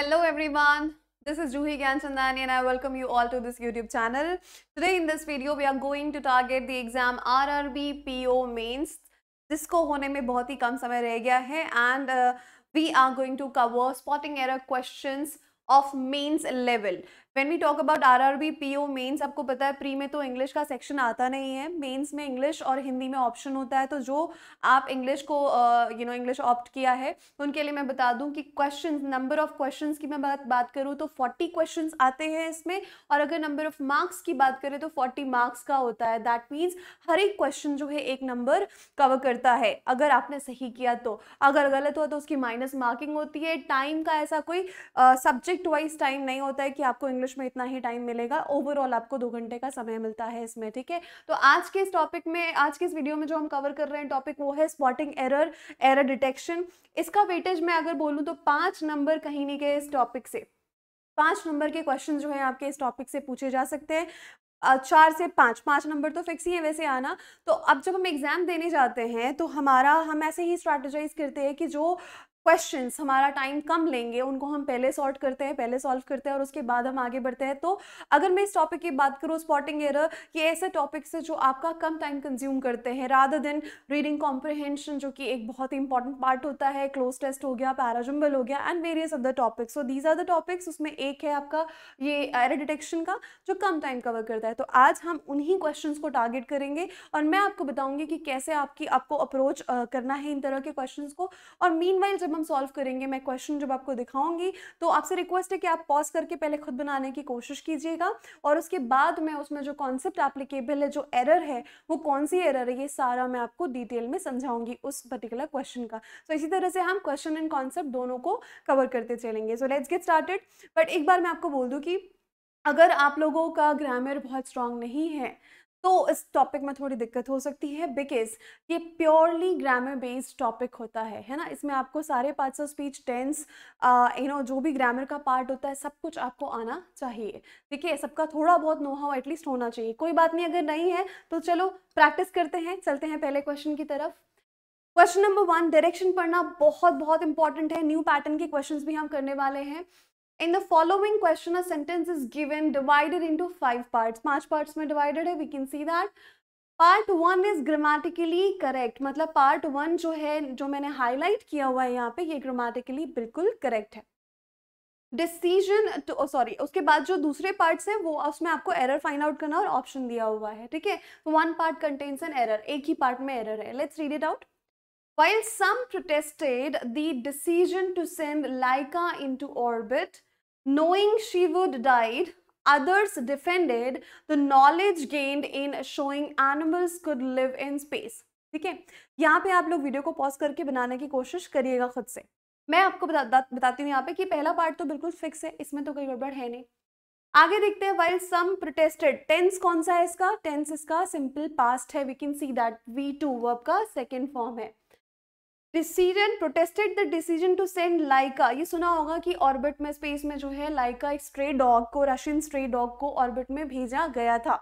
Hello everyone, this is Juhi Gyanchandani and I welcome you all to this YouTube channel. Today in this video we are going to target the exam RRB PO mains जिसको होने में बहुत ही कम समय रह गया है and uh, we are going to cover spotting error questions of mains level. When we talk about R R B P O mains आपको पता है प्री में तो इंग्लिश का सेक्शन आता नहीं है मेन्स में इंग्लिश और हिंदी में ऑप्शन होता है तो जो आप इंग्लिश को यू नो इंग्लिश ऑप्ट किया है उनके लिए मैं बता दूं कि क्वेश्चन नंबर ऑफ क्वेश्चन की मैं बात बात करूँ तो फोर्टी क्वेश्चन आते हैं इसमें और अगर नंबर ऑफ मार्क्स की बात करें तो फोर्टी मार्क्स का होता है दैट मीन्स हर एक क्वेश्चन जो है एक नंबर कवर करता है अगर आपने सही किया तो अगर गलत हुआ तो उसकी माइनस मार्किंग होती है टाइम का ऐसा कोई सब्जेक्ट वाइज टाइम नहीं होता है कि आपको इंग्लिश इंग्लिश में इतना ही टाइम मिलेगा ओवरऑल आपको दो घंटे का समय मिलता है इसमें ठीक है तो आज के इस टॉपिक में आज के इस वीडियो में जो हम कवर कर रहे हैं टॉपिक वो है स्पॉटिंग एरर एरर डिटेक्शन इसका वेटेज मैं अगर बोलूँ तो पाँच नंबर कहीं नहीं गए इस टॉपिक से पाँच नंबर के क्वेश्चन जो है आपके इस टॉपिक से पूछे जा सकते हैं चार से पाँच पाँच नंबर तो फिक्स ही है वैसे आना तो अब जब हम एग्ज़ाम देने जाते हैं तो हमारा हम ऐसे ही स्ट्रैटेजाइज करते हैं कि जो क्वेश्चंस हमारा टाइम कम लेंगे उनको हम पहले सॉर्ट करते हैं पहले सॉल्व करते हैं और उसके बाद हम आगे बढ़ते हैं तो अगर मैं इस टॉपिक की बात करूँ स्पॉटिंग एरर ये ऐसे टॉपिक्स है जो आपका कम टाइम कंज्यूम करते हैं राधा देन रीडिंग कॉम्प्रिहेंशन जो कि एक बहुत ही इंपॉर्टेंट पार्ट होता है क्लोज टेस्ट हो गया पैराजुम्बल हो गया and various other topics so these are the topics उसमें एक है आपका ये एरर डिटेक्शन का जो कम टाइम कवर करता है तो आज हम उन्हीं क्वेश्चन को टारगेट करेंगे और मैं आपको बताऊंगी कि कैसे आपकी आपको अप्रोच करना है इन तरह के क्वेश्चन को और मीन जब हम सॉल्व करेंगे मैं क्वेश्चन जब आपको दिखाऊंगी तो आपसे रिक्वेस्ट है कि आप पॉज करके पहले खुद बनाने की कोशिश कीजिएगा और उसके बाद में उसमें जो कॉन्सेप्ट एप्लीकेबल है जो एरर है वो कौन सी एरर है ये सारा मैं आपको डिटेल में समझाऊंगी उस पर्टिकुलर क्वेश्चन का सो so, इसी तरह से हम क्वेश्चन एंड कॉन्सेप्ट दोनों को कवर करते चलेंगे so let's get started but एक बार मैं आपको बोल दूँ कि अगर आप लोगों का ग्रामर बहुत स्ट्रांग नहीं है तो इस टॉपिक में थोड़ी दिक्कत हो सकती है बिकॉज ये प्योरली ग्रामर बेस्ड टॉपिक होता है है ना इसमें आपको सारे parts of speech tense you know जो भी ग्रामर का पार्ट होता है सब कुछ आपको आना चाहिए ठीक है सबका थोड़ा बहुत नोहा एटलीस्ट होना चाहिए कोई बात नहीं अगर नहीं है तो चलो प्रैक्टिस करते हैं चलते हैं पहले क्वेश्चन की तरफ क्वेश्चन नंबर वन डायरेक्शन पढ़ना बहुत बहुत इंपॉर्टेंट है न्यू पैटर्न के क्वेश्चंस भी हम करने वाले हैं in the following question a sentence is given divided into five parts पांच पार्ट्स में डिवाइडेड है. We can see that part one is grammatically correct मतलब पार्ट वन जो है जो मैंने हाईलाइट किया हुआ है यहाँ पे ये ग्रामेटिकली बिल्कुल करेक्ट है डिसीजन सॉरी oh, उसके बाद जो दूसरे पार्ट्स हैं वो उसमें आपको एरर फाइंड आउट करना और ऑप्शन दिया हुआ है ठीक है one part contains an error एक ही पार्ट में एरर है let's read it out while some protested the decision to send Laika into orbit Knowing would died, others defended the knowledge gained in showing animals could live in space. ठीक है यहाँ पे आप लोग video को pause करके बनाने की कोशिश करिएगा खुद से मैं आपको बता, बता, बताती हूँ यहाँ पे कि पहला पार्ट तो बिल्कुल फिक्स है इसमें तो कोई गड़बड़ है नहीं आगे देखते हैं वाइल सम प्रोटेस्टेड टेंस कौन सा है इसका टेंस इसका सिंपल पास्ट है we can see that V two verb का सेकेंड फॉर्म है precision protested the decision to send Laika ये सुना होगा कि ऑर्बिट में स्पेस में जो है लाइका एक स्ट्रे डॉग को रशियन स्ट्रे डॉग को ऑर्बिट में भेजा गया था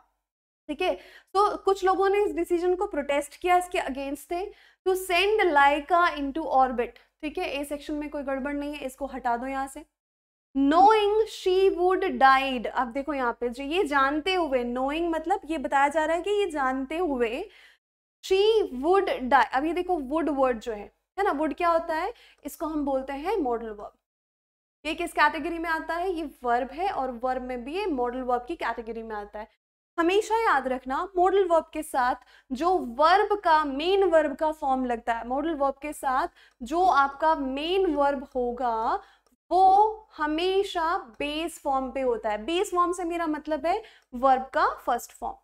ठीक है तो कुछ लोगों ने इस डिसीजन को प्रोटेस्ट किया इसके अगेंस्ट थे to send Laika into orbit ठीक है ए सेक्शन में कोई गड़बड़ नहीं है इसको हटा दो यहाँ से नोइंग शी वुड डाइड अब देखो यहाँ पे जो ये जानते हुए नोइंग मतलब ये बताया जा रहा है कि ये जानते हुए शी वुड डाई अब ये देखो वुड वर्ड जो है है ना वुड क्या होता है इसको हम बोलते हैं मॉडल वर्ब ये किस कैटेगरी में आता है ये वर्ब है और वर्ब में भी ये मॉडल वर्ब की कैटेगरी में आता है हमेशा याद रखना मॉडल वर्ब के साथ जो वर्ब का मेन वर्ब का फॉर्म लगता है मॉडल वर्ब के साथ जो आपका मेन वर्ब होगा वो हमेशा बेस फॉर्म पे होता है बेस फॉर्म से मेरा मतलब है वर्ब का फर्स्ट फॉर्म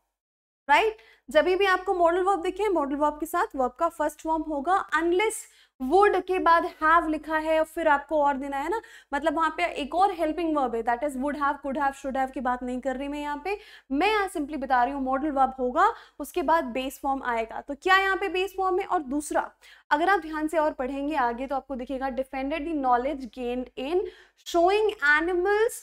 राइट जब भी आपको मॉडल वर्ब दिखे मॉडल वर्ब के साथ वर्ब का फर्स्ट फॉर्म होगा अनलेस वुड के बाद हैव लिखा है और फिर आपको और देना है ना मतलब वहां पे एक और हेल्पिंग वर्ब है that is would have could have should have की बात नहीं कर रही मैं यहाँ पे मैं यहाँ सिंपली बता रही हूँ मॉडल वर्ब होगा उसके बाद बेस फॉर्म आएगा तो क्या यहाँ पे बेस फॉर्म है और दूसरा अगर आप ध्यान से और पढ़ेंगे आगे तो आपको दिखेगा defended the knowledge gained in showing animals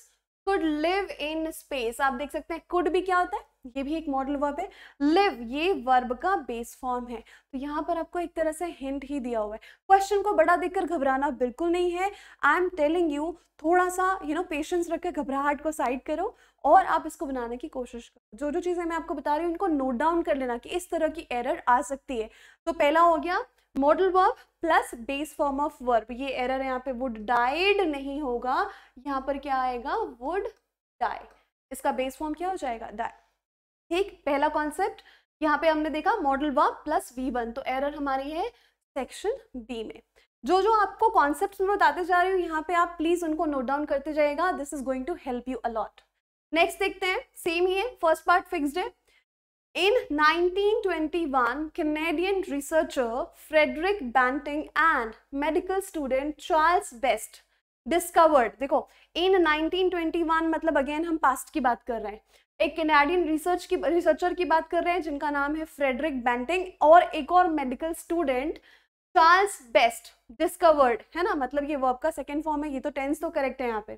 could live in space आप देख सकते हैं कुड भी क्या होता है ये भी एक मॉडल वर्ब है लिव ये वर्ब का बेस फॉर्म है तो यहाँ पर आपको एक तरह से हिंट ही दिया हुआ है क्वेश्चन को बड़ा देखकर घबराना बिल्कुल नहीं है आई एम टेलिंग यू थोड़ा सा यू नो पेशेंस रख के घबराहट को साइड करो और आप इसको बनाने की कोशिश करो जो जो चीज़ें मैं आपको बता रही हूँ उनको नोट डाउन कर लेना कि इस तरह की एरर आ सकती है तो पहला हो गया modal verb plus base form of verb ये एरर यहाँ पे वुड डाइड नहीं होगा यहाँ पर क्या आएगा वुड डाई इसका बेस फॉर्म क्या हो जाएगा डाई ठीक पहला कॉन्सेप्ट यहाँ पे हमने देखा modal verb plus V one तो एरर हमारी है सेक्शन बी में जो जो आपको कॉन्सेप्ट में बताते जा रही हूँ यहाँ पे आप प्लीज उनको नोट डाउन करते जाएगा this is going to help you a lot next देखते हैं सेम ही है फर्स्ट पार्ट फिक्स्ड है In 1921, Canadian researcher Frederick Banting and medical student Charles Best discovered. देखो in 1921 मतलब अगेन हम पास्ट की बात कर रहे हैं एक कैनेडियन रिसर्च की रिसर्चर की बात कर रहे हैं जिनका नाम है फ्रेडरिक बैंटिंग और एक और medical student Charles Best discovered है ना मतलब ये वर्ब का सेकेंड फॉर्म है ये तो टेंस तो करेक्ट है यहाँ पे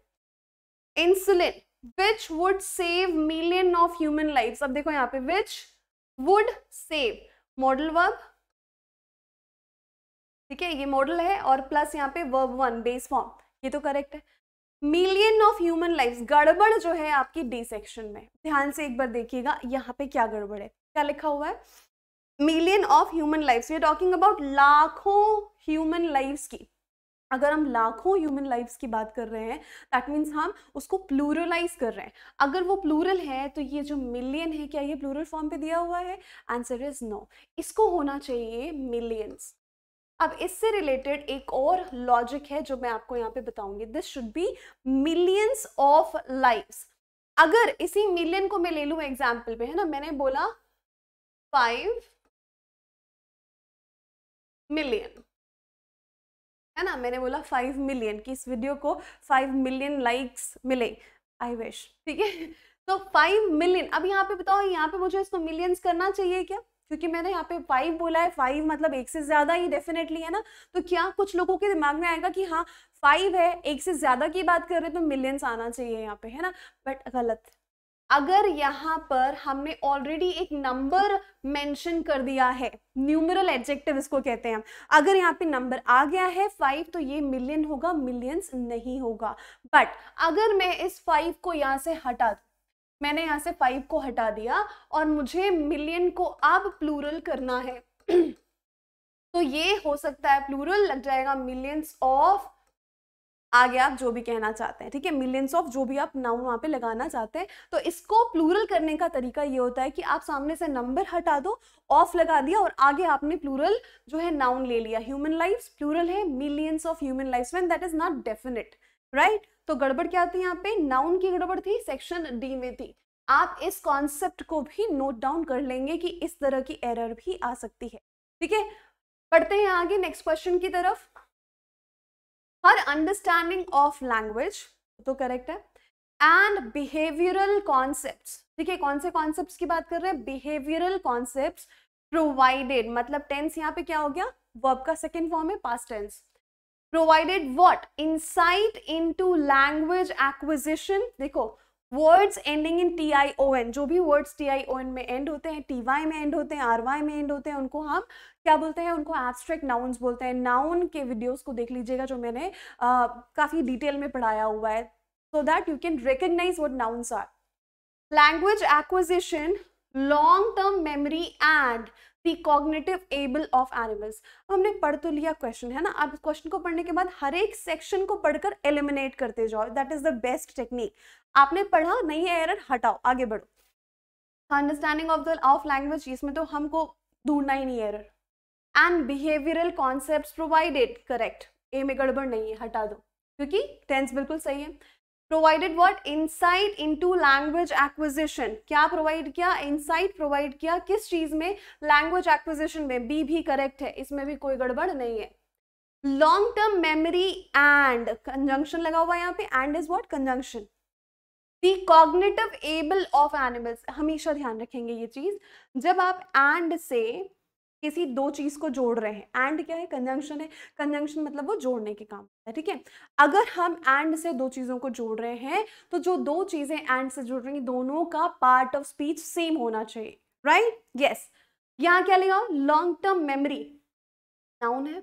insulin which would save million of human life अब देखो यहां पे which would save modal verb ठीक है ये मॉडल है और प्लस यहाँ पे वर्ब वन बेस फॉर्म ये तो करेक्ट है मिलियन ऑफ ह्यूमन लाइफ गड़बड़ जो है आपकी डी सेक्शन में ध्यान से एक बार देखिएगा यहाँ पे क्या गड़बड़ है क्या लिखा हुआ है million of human life we talking about लाखों ह्यूमन लाइफ की अगर हम लाखों ह्यूमन लाइफ्स की बात कर रहे हैं दैट मीन्स हम उसको प्लूरलाइज कर रहे हैं अगर वो प्लूरल है तो ये जो मिलियन है क्या ये प्लूरल फॉर्म पे दिया हुआ है आंसर इज नो इसको होना चाहिए मिलियंस अब इससे रिलेटेड एक और लॉजिक है जो मैं आपको यहाँ पे बताऊंगी this should be millions of lifes अगर इसी मिलियन को मैं ले लू एग्जाम्पल पे है ना मैंने बोला फाइव मिलियन है ना मैंने बोला फाइव मिलियन कि इस वीडियो को फाइव मिलियन लाइक्स मिले आई विश ठीक है तो फाइव मिलियन अब यहाँ पे बताओ यहाँ पे मुझे इसको मिलियंस करना चाहिए क्या क्योंकि मैंने यहाँ पे फाइव बोला है फाइव मतलब एक से ज्यादा ही डेफिनेटली है ना तो क्या कुछ लोगों के दिमाग में आएगा कि हाँ फाइव है एक से ज्यादा की बात कर रहे हैं तो मिलियंस आना चाहिए यहाँ पे है ना बट गलत अगर यहाँ पर हमने ऑलरेडी एक नंबर मेंशन कर दिया है न्यूमरल एडजेक्टिव इसको कहते हैं हम अगर यहाँ पे नंबर आ गया है फाइव तो ये मिलियन होगा मिलियंस नहीं होगा बट अगर मैं इस फाइव को यहाँ से हटा मैंने यहाँ से फाइव को हटा दिया और मुझे मिलियन को अब प्लूरल करना है तो ये हो सकता है प्लूरल लग जाएगा मिलियंस ऑफ आगे आप जो भी कहना चाहते हैं ठीक है मिलियंस ऑफ जो भी आप नाउन वहाँ पे लगाना चाहते हैं तो इसको प्लूरल करने का तरीका ये होता है कि आप सामने से नंबर हटा दो ऑफ लगा दिया और आगे आपने प्लूरल जो है नाउन ले लिया ह्यूमन लाइफ प्लूरल है millions of human life when that is not definite right तो गड़बड़ क्या थी यहाँ पे नाउन की गड़बड़ थी सेक्शन डी में थी आप इस कॉन्सेप्ट को भी नोट डाउन कर लेंगे कि इस तरह की एरर भी आ सकती है ठीक है पढ़ते हैं आगे नेक्स्ट क्वेश्चन की तरफ हर अंडरस्टैंडिंग ऑफ लैंग्वेज तो करेक्ट है एंड बिहेवियरल कॉन्सेप्ट ठीक है कौन से कॉन्सेप्ट की बात कर रहे हैं बिहेवियरल कॉन्सेप्ट प्रोवाइडेड मतलब टेंस यहाँ पे क्या हो गया वर्ब का सेकेंड फॉर्म है past tense provided what insight to language acquisition देखो words ending in T I O N जो भी words T I O N में एंड होते हैं टी वाई में एंड होते हैं आर वाई में एंड होते हैं उनको हम क्या बोलते हैं उनको एब्स्ट्रैक्ट नाउन्स बोलते हैं नाउन के वीडियोज़ को देख लीजिएगा जो मैंने काफ़ी डिटेल में पढ़ाया हुआ है so that you can recognise what nouns are language acquisition long term memory and the cognitive able of animals हमने पढ़ तो लिया क्वेश्चन है ना आप क्वेश्चन को पढ़ने के बाद हर एक सेक्शन को पढ़कर एलिमिनेट करते जाओ that is the best technique आपने पढ़ा नहीं है एरर हटाओ आगे बढ़ो understanding of the of language इसमें तो हमको ढूंढना ही नहीं error and behavioural concept provided correct ए में गड़बड़ नहीं है हटा दो क्योंकि टेंस बिल्कुल सही है provided what into language acquisition क्या प्रोवाइड किया इनसाइट प्रोवाइड किया किस चीज में लैंग्वेज एक्विजिशन में बी भी करेक्ट है इसमें भी कोई गड़बड़ नहीं है long term memory and conjunction लगा हुआ है यहाँ पे and is what conjunction the cognitive able of animals हमेशा ध्यान रखेंगे ये चीज जब आप एंड से किसी दो चीज़ को जोड़ रहे हैं एंड क्या है कंजंक्शन है कंजंक्शन मतलब वो जोड़ने के काम है ठीक है अगर हम एंड से दो चीज़ों को जोड़ रहे हैं तो जो दो चीज़ें एंड से जुड़ रही हैं दोनों का पार्ट ऑफ स्पीच सेम होना चाहिए राइट यस यहाँ क्या लेगा लॉन्ग टर्म मेमरी नाउन है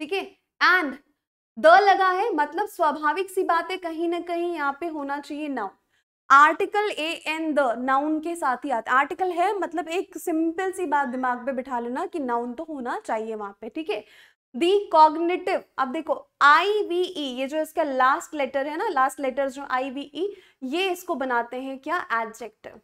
ठीक है एंड द लगा है मतलब स्वाभाविक सी बातें कहीं ना कहीं यहाँ पे होना चाहिए noun article A an the noun के साथ ही आता आर्टिकल है मतलब एक सिंपल सी बात दिमाग पे बिठा लेना कि नाउन तो होना चाहिए वहां पे ठीक है दी कॉग्निटिव अब देखो आई वी ई ये जो इसका लास्ट लेटर है ना लास्ट लेटर जो आई वी ई ये इसको बनाते हैं क्या एडजेक्टिव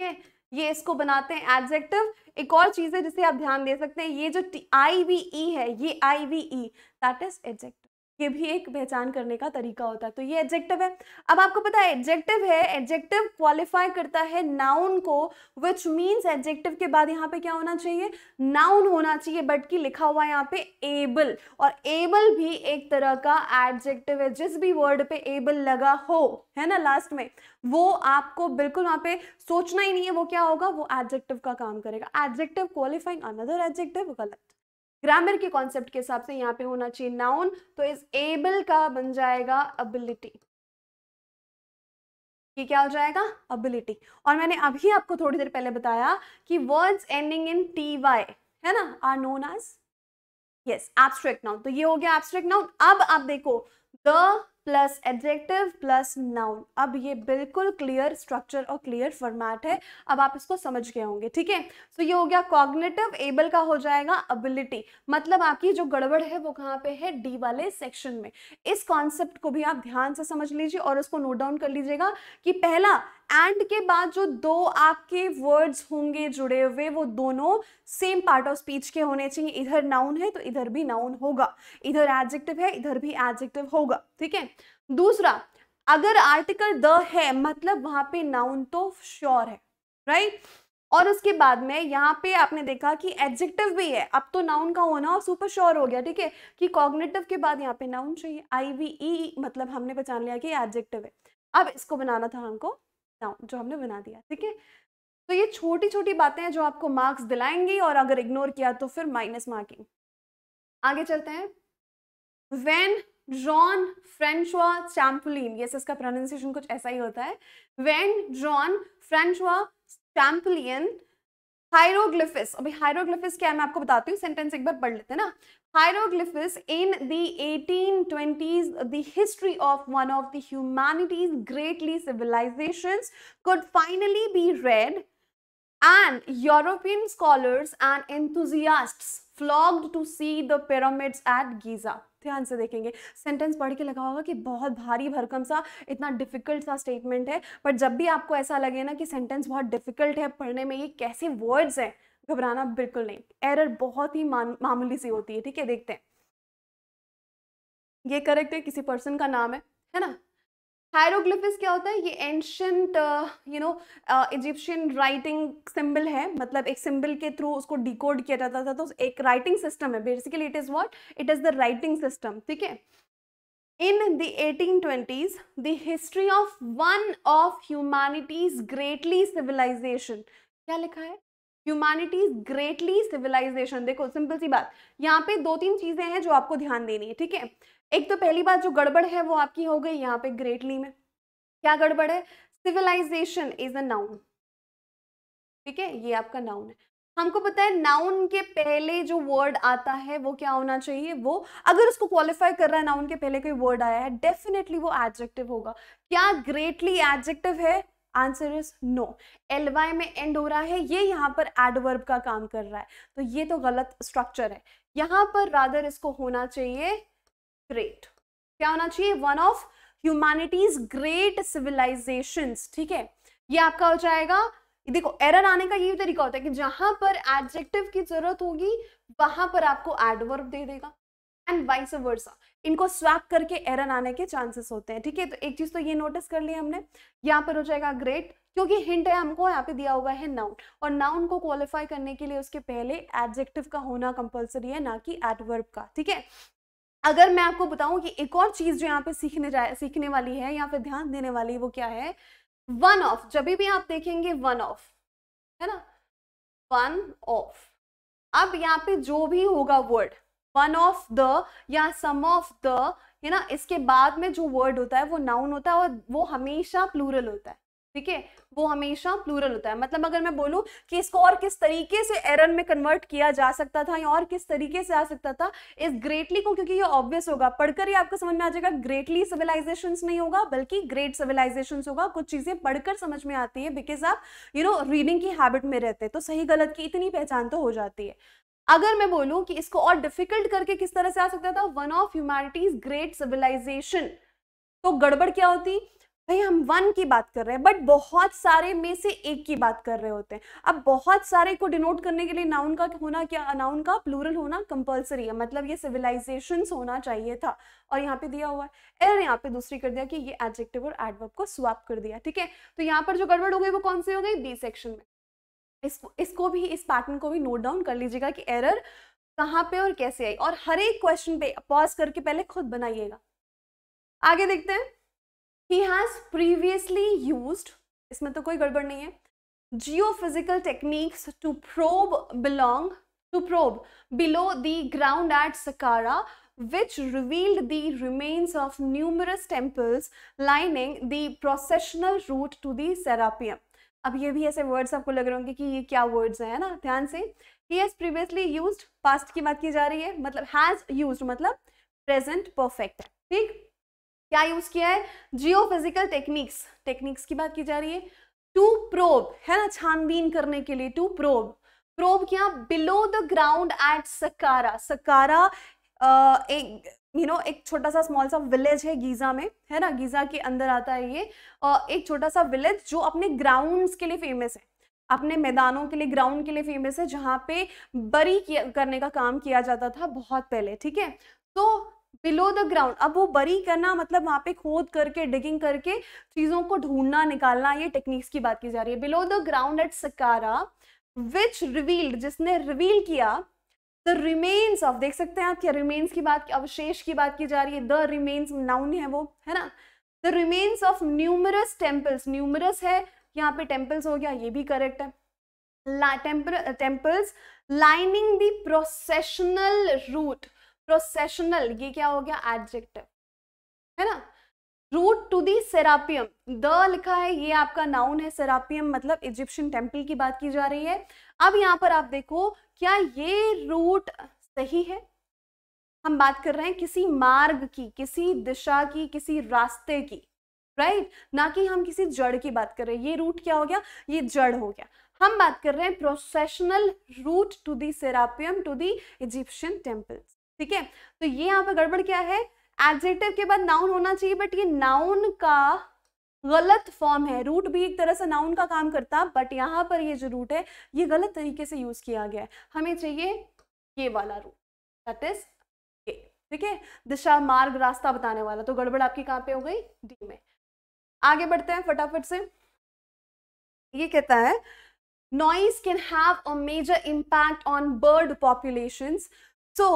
ठीक है ये इसको बनाते हैं एडजेक्टिव एक और चीज है जिसे आप ध्यान दे सकते हैं ये जो आई वी ई है ये I V E that is adjective ये भी एक पहचान करने का तरीका होता है तो ये एडजेक्टिव है अब आपको पता है एडजेक्टिव है एडजेक्टिव क्वालिफाई करता है नाउन को विच मीन्स एडजेक्टिव के बाद यहाँ पे क्या होना चाहिए नाउन होना चाहिए बट की लिखा हुआ यहाँ पे एबल और एबल भी एक तरह का एडजेक्टिव है जिस भी वर्ड पे एबल लगा हो है ना लास्ट में वो आपको बिल्कुल वहाँ पे सोचना ही नहीं है वो क्या होगा वो एडजेक्टिव का काम करेगा एडजेक्टिव क्वालिफाइंग अनदर एडजेक्टिव गलत ग्रामर के कॉन्सेप्ट के हिसाब से यहाँ पे होना चाहिए नाउन तो इस एबल का बन जाएगा अबिलिटी ये क्या हो जाएगा अबिलिटी और मैंने अभी आपको थोड़ी देर पहले बताया कि words ending in T Y है ना are known as as abstract noun तो ये हो गया एब्स्ट्रैक्ट नाउन अब आप देखो the plus adjective plus noun अब ये बिल्कुल क्लियर स्ट्रक्चर और क्लियर फॉर्मेट है अब आप इसको समझ गए होंगे ठीक है सो ये हो गया कॉग्नेटिव एबल का हो जाएगा अबिलिटी मतलब आपकी जो गड़बड़ है वो कहाँ पे है डी वाले सेक्शन में इस कॉन्सेप्ट को भी आप ध्यान से समझ लीजिए और उसको नोट डाउन कर लीजिएगा कि पहला एंड के बाद जो दो आपके वर्ड्स होंगे जुड़े हुए वो दोनों सेम पार्ट ऑफ स्पीच के होने चाहिए इधर नाउन है तो इधर भी नाउन होगा इधर एडजेक्टिव है इधर भी एडजेक्टिव होगा ठीक है दूसरा अगर आर्टिकल द है मतलब वहां पे नाउन तो श्योर है राइट और उसके बाद में यहाँ पे आपने देखा कि एडजेक्टिव भी है अब तो नाउन का होना और सुपर श्योर हो गया ठीक है कि कॉग्नेटिव के बाद यहाँ पे नाउन चाहिए आई वी ई मतलब हमने पहचान लिया कि एडजेक्टिव है अब इसको बनाना था हमको डाउन जो हमने बना दिया ठीक है तो ये छोटी छोटी बातें हैं जो आपको मार्क्स दिलाएंगी और अगर इग्नोर किया तो फिर माइनस मार्किंग आगे चलते हैं वेन जॉन फ्रेंचवा चैम्पलिन ये इसका प्रोनाउंसिएशन कुछ ऐसा ही होता है वेन जॉन फ्रेंचवा चैम्पलियन हाइरोग्लिफिस अभी हाइरोग्लिफिस क्या है मैं आपको बताती हूँ सेंटेंस एक बार पढ़ लेते हैं ना hieroglyphs in the 1820s the history of one of the humanity's greatly civilizations could finally be read and european scholars and enthusiasts flocked to see the pyramids at giza ध्यान से देखेंगे सेंटेंस पढ़ के लगा होगा कि बहुत भारी भरकम सा इतना डिफिकल्ट सा स्टेटमेंट है पर जब भी आपको ऐसा लगे ना कि सेंटेंस बहुत डिफिकल्ट है पढ़ने में ये कैसे वर्ड्स हैं घबराना बिल्कुल नहीं एरर बहुत ही मामूली सी होती है ठीक है देखते हैं ये करेक्ट है किसी पर्सन का नाम है है ना हायरोग्लिफिस क्या होता है ये ancient you know Egyptian writing symbol है मतलब एक सिंबल के थ्रू उसको डिकोड किया जाता था तो एक राइटिंग सिस्टम है basically it is what it is the writing system ठीक है in the 1820s, the history of one of humanity's greatly civilisation क्या लिखा है ह्यूमैनिटीज ग्रेटली सिविलाइजेशन देखो सिंपल सी बात यहाँ पे दो तीन चीज़ें हैं जो आपको ध्यान देनी है ठीक है एक तो पहली बात जो गड़बड़ है वो आपकी हो गई यहाँ पे ग्रेटली में क्या गड़बड़ है सिविलाइजेशन इज अ नाउन ठीक है ये आपका नाउन है हमको पता है नाउन के पहले जो वर्ड आता है वो क्या होना चाहिए वो अगर उसको क्वालिफाई कर रहा है नाउन के पहले कोई वर्ड आया है डेफिनेटली वो एडजेक्टिव होगा क्या ग्रेटली एडजेक्टिव है answer is no L Y में एंड हो रहा है ये यहाँ पर एडवर्ब का काम कर रहा है तो ये तो गलत स्ट्रक्चर है यहाँ पर रादर इसको होना चाहिए ग्रेट क्या होना चाहिए one of humanity's great civilisation ठीक है ये आपका हो जाएगा देखो एरर आने का यही तरीका होता है कि जहां पर एडजेक्टिव की जरूरत होगी वहां पर आपको एडवर्ब दे देगा एंड वाइस वर्सा इनको स्वैप करके एरन आने के चांसेस होते हैं ठीक है तो एक चीज तो ये नोटिस कर ली हमने यहाँ पर हो जाएगा ग्रेट क्योंकि हिंट है हमको यहाँ पे दिया हुआ है नाउन और नाउन को क्वालिफाई करने के लिए उसके पहले एडजेक्टिव का होना कंपलसरी है ना कि एडवर्ब का ठीक है अगर मैं आपको बताऊं कि एक और चीज जो यहाँ पे सीखने जाए सीखने वाली है या फिर ध्यान देने वाली वो क्या है वन ऑफ जब भी आप देखेंगे वन ऑफ है ना वन ऑफ अब यहाँ पे जो भी होगा वर्ड वन ऑफ द या सम ऑफ द है ना इसके बाद में जो वर्ड होता है वो नाउन होता है और वो हमेशा प्लूरल होता है ठीक है वो हमेशा प्लूरल होता है मतलब अगर मैं बोलूँ कि इसको और किस तरीके से एरन में कन्वर्ट किया जा सकता था या और किस तरीके से आ सकता था इस ग्रेटली को क्योंकि ये ऑब्वियस होगा पढ़कर ही आपको समझ में आ जाएगा ग्रेटली सिविलाइजेशन नहीं होगा बल्कि ग्रेट सिविलाइजेशन होगा कुछ चीज़ें पढ़कर समझ में आती है बिकॉज आप यू नो रीडिंग की हैबिट में रहते हैं तो सही गलत की इतनी पहचान तो हो जाती है अगर मैं बोलूं कि इसको और डिफिकल्ट करके किस तरह से आ सकता था one of humanity's great civilisation तो गड़बड़ क्या होती भाई हम वन की बात कर रहे हैं बट बहुत सारे में से एक की बात कर रहे होते हैं अब बहुत सारे को डिनोट करने के लिए नाउन का होना क्या नाउन का प्लूरल होना कंपलसरी है मतलब ये सिविलाइजेशन होना चाहिए था और यहाँ पे दिया हुआ है एर यहाँ पे दूसरी कर दिया कि ये एडजेक्टिव और एडवर्ब को स्वाप कर दिया ठीक है तो यहाँ पर जो गड़बड़ हो गई वो कौन सी हो गई बी सेक्शन में इसको इसको भी इस पैटर्न को भी नोट डाउन कर लीजिएगा कि एरर कहाँ पे और कैसे आई और हर एक क्वेश्चन पे पॉज करके पहले खुद बनाइएगा आगे देखते हैं ही हैज़ प्रीवियसली यूज इसमें तो कोई गड़बड़ नहीं है geophysical techniques to probe belong to probe below the ground at Saqqara which revealed the remains of numerous temples lining the processional route to the Serapeum. अब ये भी ऐसे वर्ड्स आपको लग रहे होंगे कि ये क्या वर्ड्स हैं ना ध्यान से ही हैज़ प्रीवियसली यूज पास्ट की बात की जा रही है मतलब हैज़ यूज मतलब प्रेजेंट परफेक्ट ठीक क्या यूज किया है जियो फिजिकल टेक्निक्स टेक्निक्स की बात की जा रही है टू प्रोब है ना छानबीन करने के लिए टू प्रोब प्रोब क्या below the ground at Saqqara Saqqara ah, एक यू नो एक छोटा सा स्मॉल सा विलेज है गीज़ा में है ना गीज़ा के अंदर आता है ये एक छोटा सा विलेज जो अपने ग्राउंड्स के लिए फेमस है अपने मैदानों के लिए ग्राउंड के लिए फेमस है जहाँ पे बरी करने का काम किया जाता था बहुत पहले ठीक है तो बिलो द ग्राउंड अब वो बरी करना मतलब वहाँ पे खोद करके डिगिंग करके चीज़ों को ढूंढना निकालना ये टेक्निक्स की बात की जा रही है below the ground at Saqqara which revealed जिसने रिवील किया द रिमेन्स ऑफ देख सकते हैं आप क्या रिमेन्स की बात अवशेष की बात की जा रही है द रिमेन्स नाउन है वो है ना the remains of numerous temples numerous है यहाँ पे टेम्पल्स हो गया ये भी करेक्ट है temples lining the processional route processional ये क्या हो गया एडजेक्टिव है ना route to the Serapeum the लिखा है ये आपका नाउन है सेरापियम मतलब इजिप्शियन टेम्पल की बात की जा रही है अब यहाँ पर आप देखो क्या ये रूट सही है हम बात कर रहे हैं किसी मार्ग की किसी दिशा की किसी रास्ते की राइट right? ना कि हम किसी जड़ की बात कर रहे हैं ये रूट क्या हो गया ये जड़ हो गया हम बात कर रहे हैं processional route to the Serapeum to the Egyptian temples ठीक है तो ये यहाँ पर गड़बड़ क्या है एडजेटिव के बाद नाउन होना चाहिए बट ये नाउन का गलत फॉर्म है रूट भी एक तरह से नाउन का काम करता बट यहाँ पर ये जो रूट है ये गलत तरीके से यूज किया गया है हमें चाहिए ये वाला रूट दैट इज ए ठीक है दिशा मार्ग रास्ता बताने वाला तो गड़बड़ आपकी कहाँ पे हो गई डी में आगे बढ़ते हैं फटाफट से ये कहता है noise can have a major impact on bird population so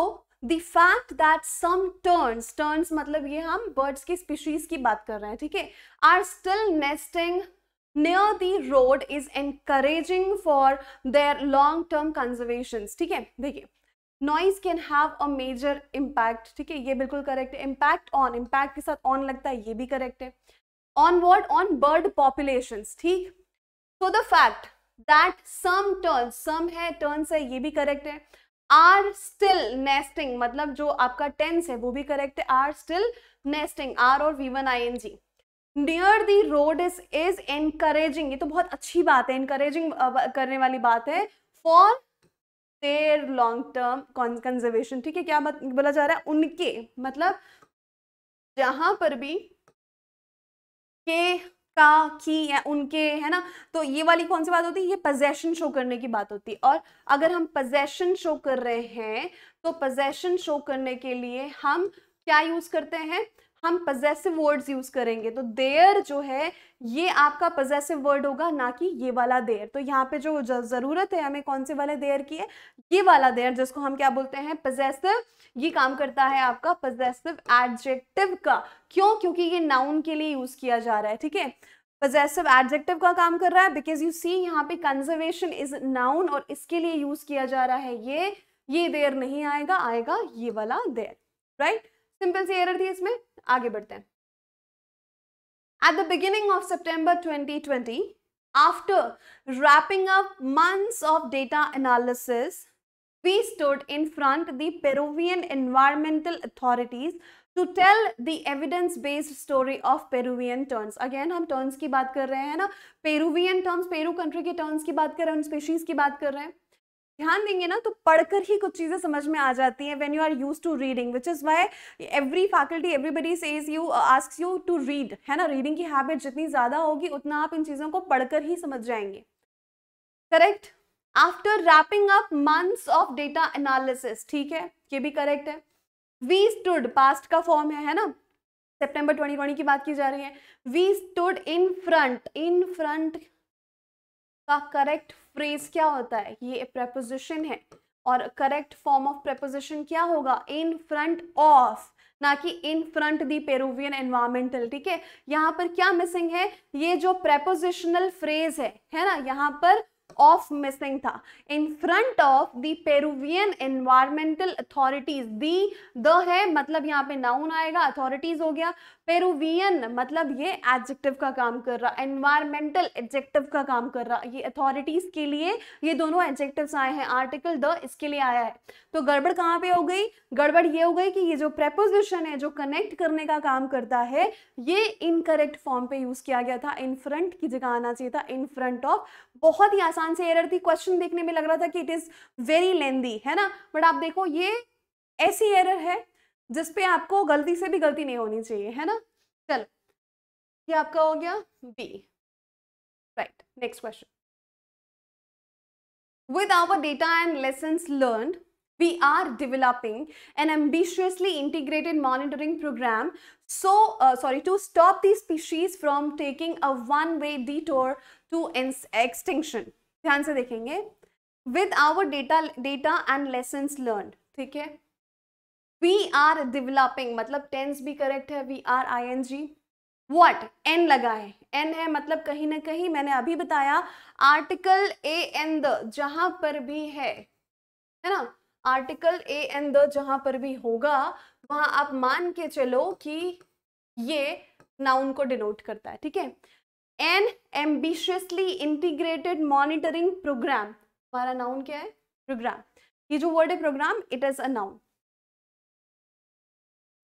the fact that some terns terns मतलब ये हम बर्ड्स की स्पीशीज की बात कर रहे हैं ठीक है are still nesting near the road is encouraging for their long term conservations ठीक है देखिए noise can have a major impact ठीक है ये बिल्कुल करेक्ट है impact ऑन impact के साथ ऑन लगता है ये भी करेक्ट है on word on bird population ठीक so the fact that some terns some है terns है ये भी करेक्ट है आर स्टिल नेस्टिंग मतलब जो आपका टेंस है वो भी करेक्ट है आर स्टिल नेस्टिंग आर और V one I N G near the road is is encouraging ये तो बहुत अच्छी बात है इनकरेजिंग करने वाली बात है for their long term conservation ठीक है क्या बोला जा रहा है उनके मतलब जहां पर भी के का की है उनके है ना तो ये वाली कौन सी बात होती है ये पजेशन शो करने की बात होती है और अगर हम पजेशन शो कर रहे हैं तो पजेशन शो करने के लिए हम क्या यूज करते हैं हम पजेसिव वर्ड्स यूज करेंगे तो देयर जो है ये आपका पजेसिव वर्ड होगा ना कि ये वाला देयर तो यहाँ पे जो ज़रूरत है हमें कौन से वाले देयर की है ये वाला देयर जिसको हम क्या बोलते हैं पजेसिव ये काम करता है आपका पजेसिव एडजेक्टिव का क्यों क्योंकि ये नाउन के लिए यूज़ किया जा रहा है ठीक है पजेसिव एडजेक्टिव का काम कर रहा है बिकॉज यू सी यहाँ पे कंजर्वेशन इज नाउन और इसके लिए यूज़ किया जा रहा है ये ये देयर नहीं आएगा आएगा ये वाला देयर राइट right? सिंपल सी एरर थी इसमें आगे बढ़ते हैं At the beginning of September 2020, after wrapping up months of data analysis, we stood in front the Peruvian environmental authorities to tell the evidence-based story of Peruvian terns. Again, हम terns की बात कर रहे हैं ना Peruvian terms, Peru country के terns की बात कर रहे हैं, उन species की बात कर रहे हैं. ध्यान देंगे ना तो पढ़कर ही कुछ चीज़ें समझ में आ जाती हैं when you are use to reading which is why every faculty everybody says you ask you to read है ना रीडिंग की हैबिट जितनी ज़्यादा होगी उतना आप इन चीज़ों को पढ़कर ही समझ जाएंगे correct after wrapping up months of data analysis ठीक है ये भी करेक्ट है वी स्टूड पास्ट का फॉर्म है है ना सेप्टेंबर ट्वेंटी की बात की जा रही है we stood in front in front का करेक्ट फ्रेज क्या होता है ये प्रेपोजिशन है और करेक्ट फॉर्म ऑफ प्रेपोजिशन क्या होगा इन फ्रंट ऑफ ना कि in front the Peruvian environmental ठीक है यहाँ पर क्या मिसिंग है ये जो प्रेपोजिशनल फ्रेज है है ना यहाँ पर ऑफ मिसिंग था in front of the Peruvian environmental authorities the the है मतलब यहाँ पे नाउन आएगा अथॉरिटीज हो गया पेरुवियन मतलब ये एडजेक्टिव का काम कर रहा है एनवायरमेंटल एडजेक्टिव का काम कर रहा ये अथॉरिटीज के लिए ये दोनों एडजेक्टिव आए हैं आर्टिकल द इसके लिए आया है तो गड़बड़ कहाँ पे हो गई गड़बड़ ये हो गई कि ये जो प्रेपोजिशन है जो कनेक्ट करने का काम करता है ये इनकरेक्ट फॉर्म पे यूज किया गया था इन फ्रंट की जगह आना चाहिए था इन फ्रंट ऑफ बहुत ही आसान से एरर थी क्वेश्चन देखने में लग रहा था कि इट इज वेरी लेंदी है ना बट आप देखो ये ऐसी एरर है जिसपे आपको गलती से भी गलती नहीं होनी चाहिए है ना चलो ये आपका हो गया B right next question with our data and lessons learned we are developing an ambitiously integrated monitoring program so uh, sorry to stop these species from taking a one way detour to extinction dhyan se dekhenge with our data data and lessons learned theek hai we are developing matlab tense bhi correct hai we are ing what n लगा है n है मतलब कहीं ना कहीं मैंने अभी बताया आर्टिकल ए एन द जहां पर भी है है ना आर्टिकल ए एंड द जहां पर भी होगा वहां आप मान के चलो कि ये नाउन को डिनोट करता है ठीक है an ambitiously integrated monitoring program हमारा नाउन क्या है प्रोग्राम ये जो वर्ड है program it is a noun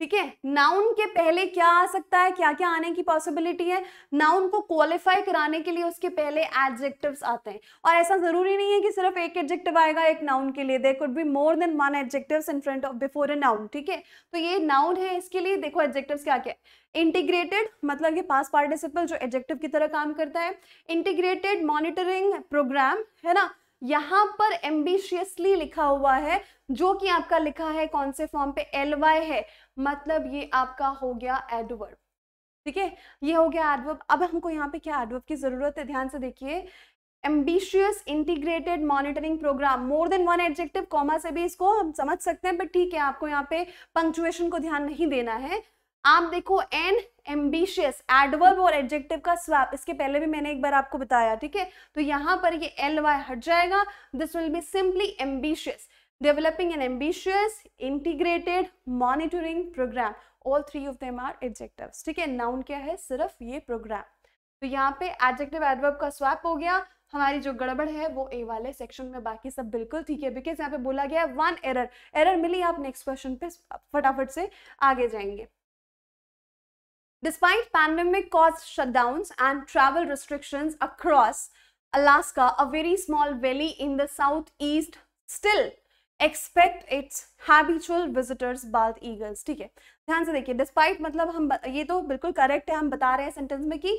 ठीक है नाउन के पहले क्या आ सकता है क्या क्या आने की पॉसिबिलिटी है नाउन को क्वालिफाई कराने के लिए उसके पहले एडजेक्टिव्स आते हैं और ऐसा जरूरी नहीं है कि सिर्फ एक एडजेक्टिव आएगा एक नाउन के लिए there could be more than one adjectives in front of before a noun ठीक है तो ये नाउन है इसके लिए देखो एडजेक्टिव क्या क्या है इंटीग्रेटेड मतलब ये पास पार्टिसिपल जो एडजेक्टिव की तरह काम करता है इंटीग्रेटेड मॉनिटरिंग प्रोग्राम है ना यहाँ पर एम्बिशियसली लिखा हुआ है जो कि आपका लिखा है कौन से फॉर्म पे एल वाई है मतलब ये आपका हो गया एडवर्ब ठीक है ये हो गया एडवर्ब अब हमको यहाँ पे क्या एडवर्ब की ज़रूरत है ध्यान से देखिए ambitious integrated monitoring program more than one adjective comma से भी इसको हम समझ सकते हैं बट ठीक है आपको यहाँ पे पंक्चुएशन को ध्यान नहीं देना है आप देखो एन एम्बिशियस एडवर्ब और एडजेक्टिव का स्वैप इसके पहले भी मैंने एक बार आपको बताया ठीक है तो यहाँ पर ये एल वाई हट जाएगा this will be simply ambitious developing an ambitious integrated monitoring program all three of them are adjectives ठीक है noun क्या है सिर्फ ये program तो यहाँ पे adjective adverb का swap हो गया हमारी जो गड़बड़ है वो ए वाले सेक्शन में बाकी सब बिल्कुल ठीक है बिकॉज यहाँ पे बोला गया है वन एरर एरर मिली आप नेक्स्ट क्वेश्चन पे फटाफट से आगे जाएंगे Despite pandemic caused shutdowns and travel restrictions across Alaska, a very small valley in the southeast still expect its habitual visitors bald eagles ठीक है ध्यान से देखिए डिस्पाइट मतलब हम ये तो बिल्कुल करेक्ट है हम बता रहे हैं सेंटेंस में कि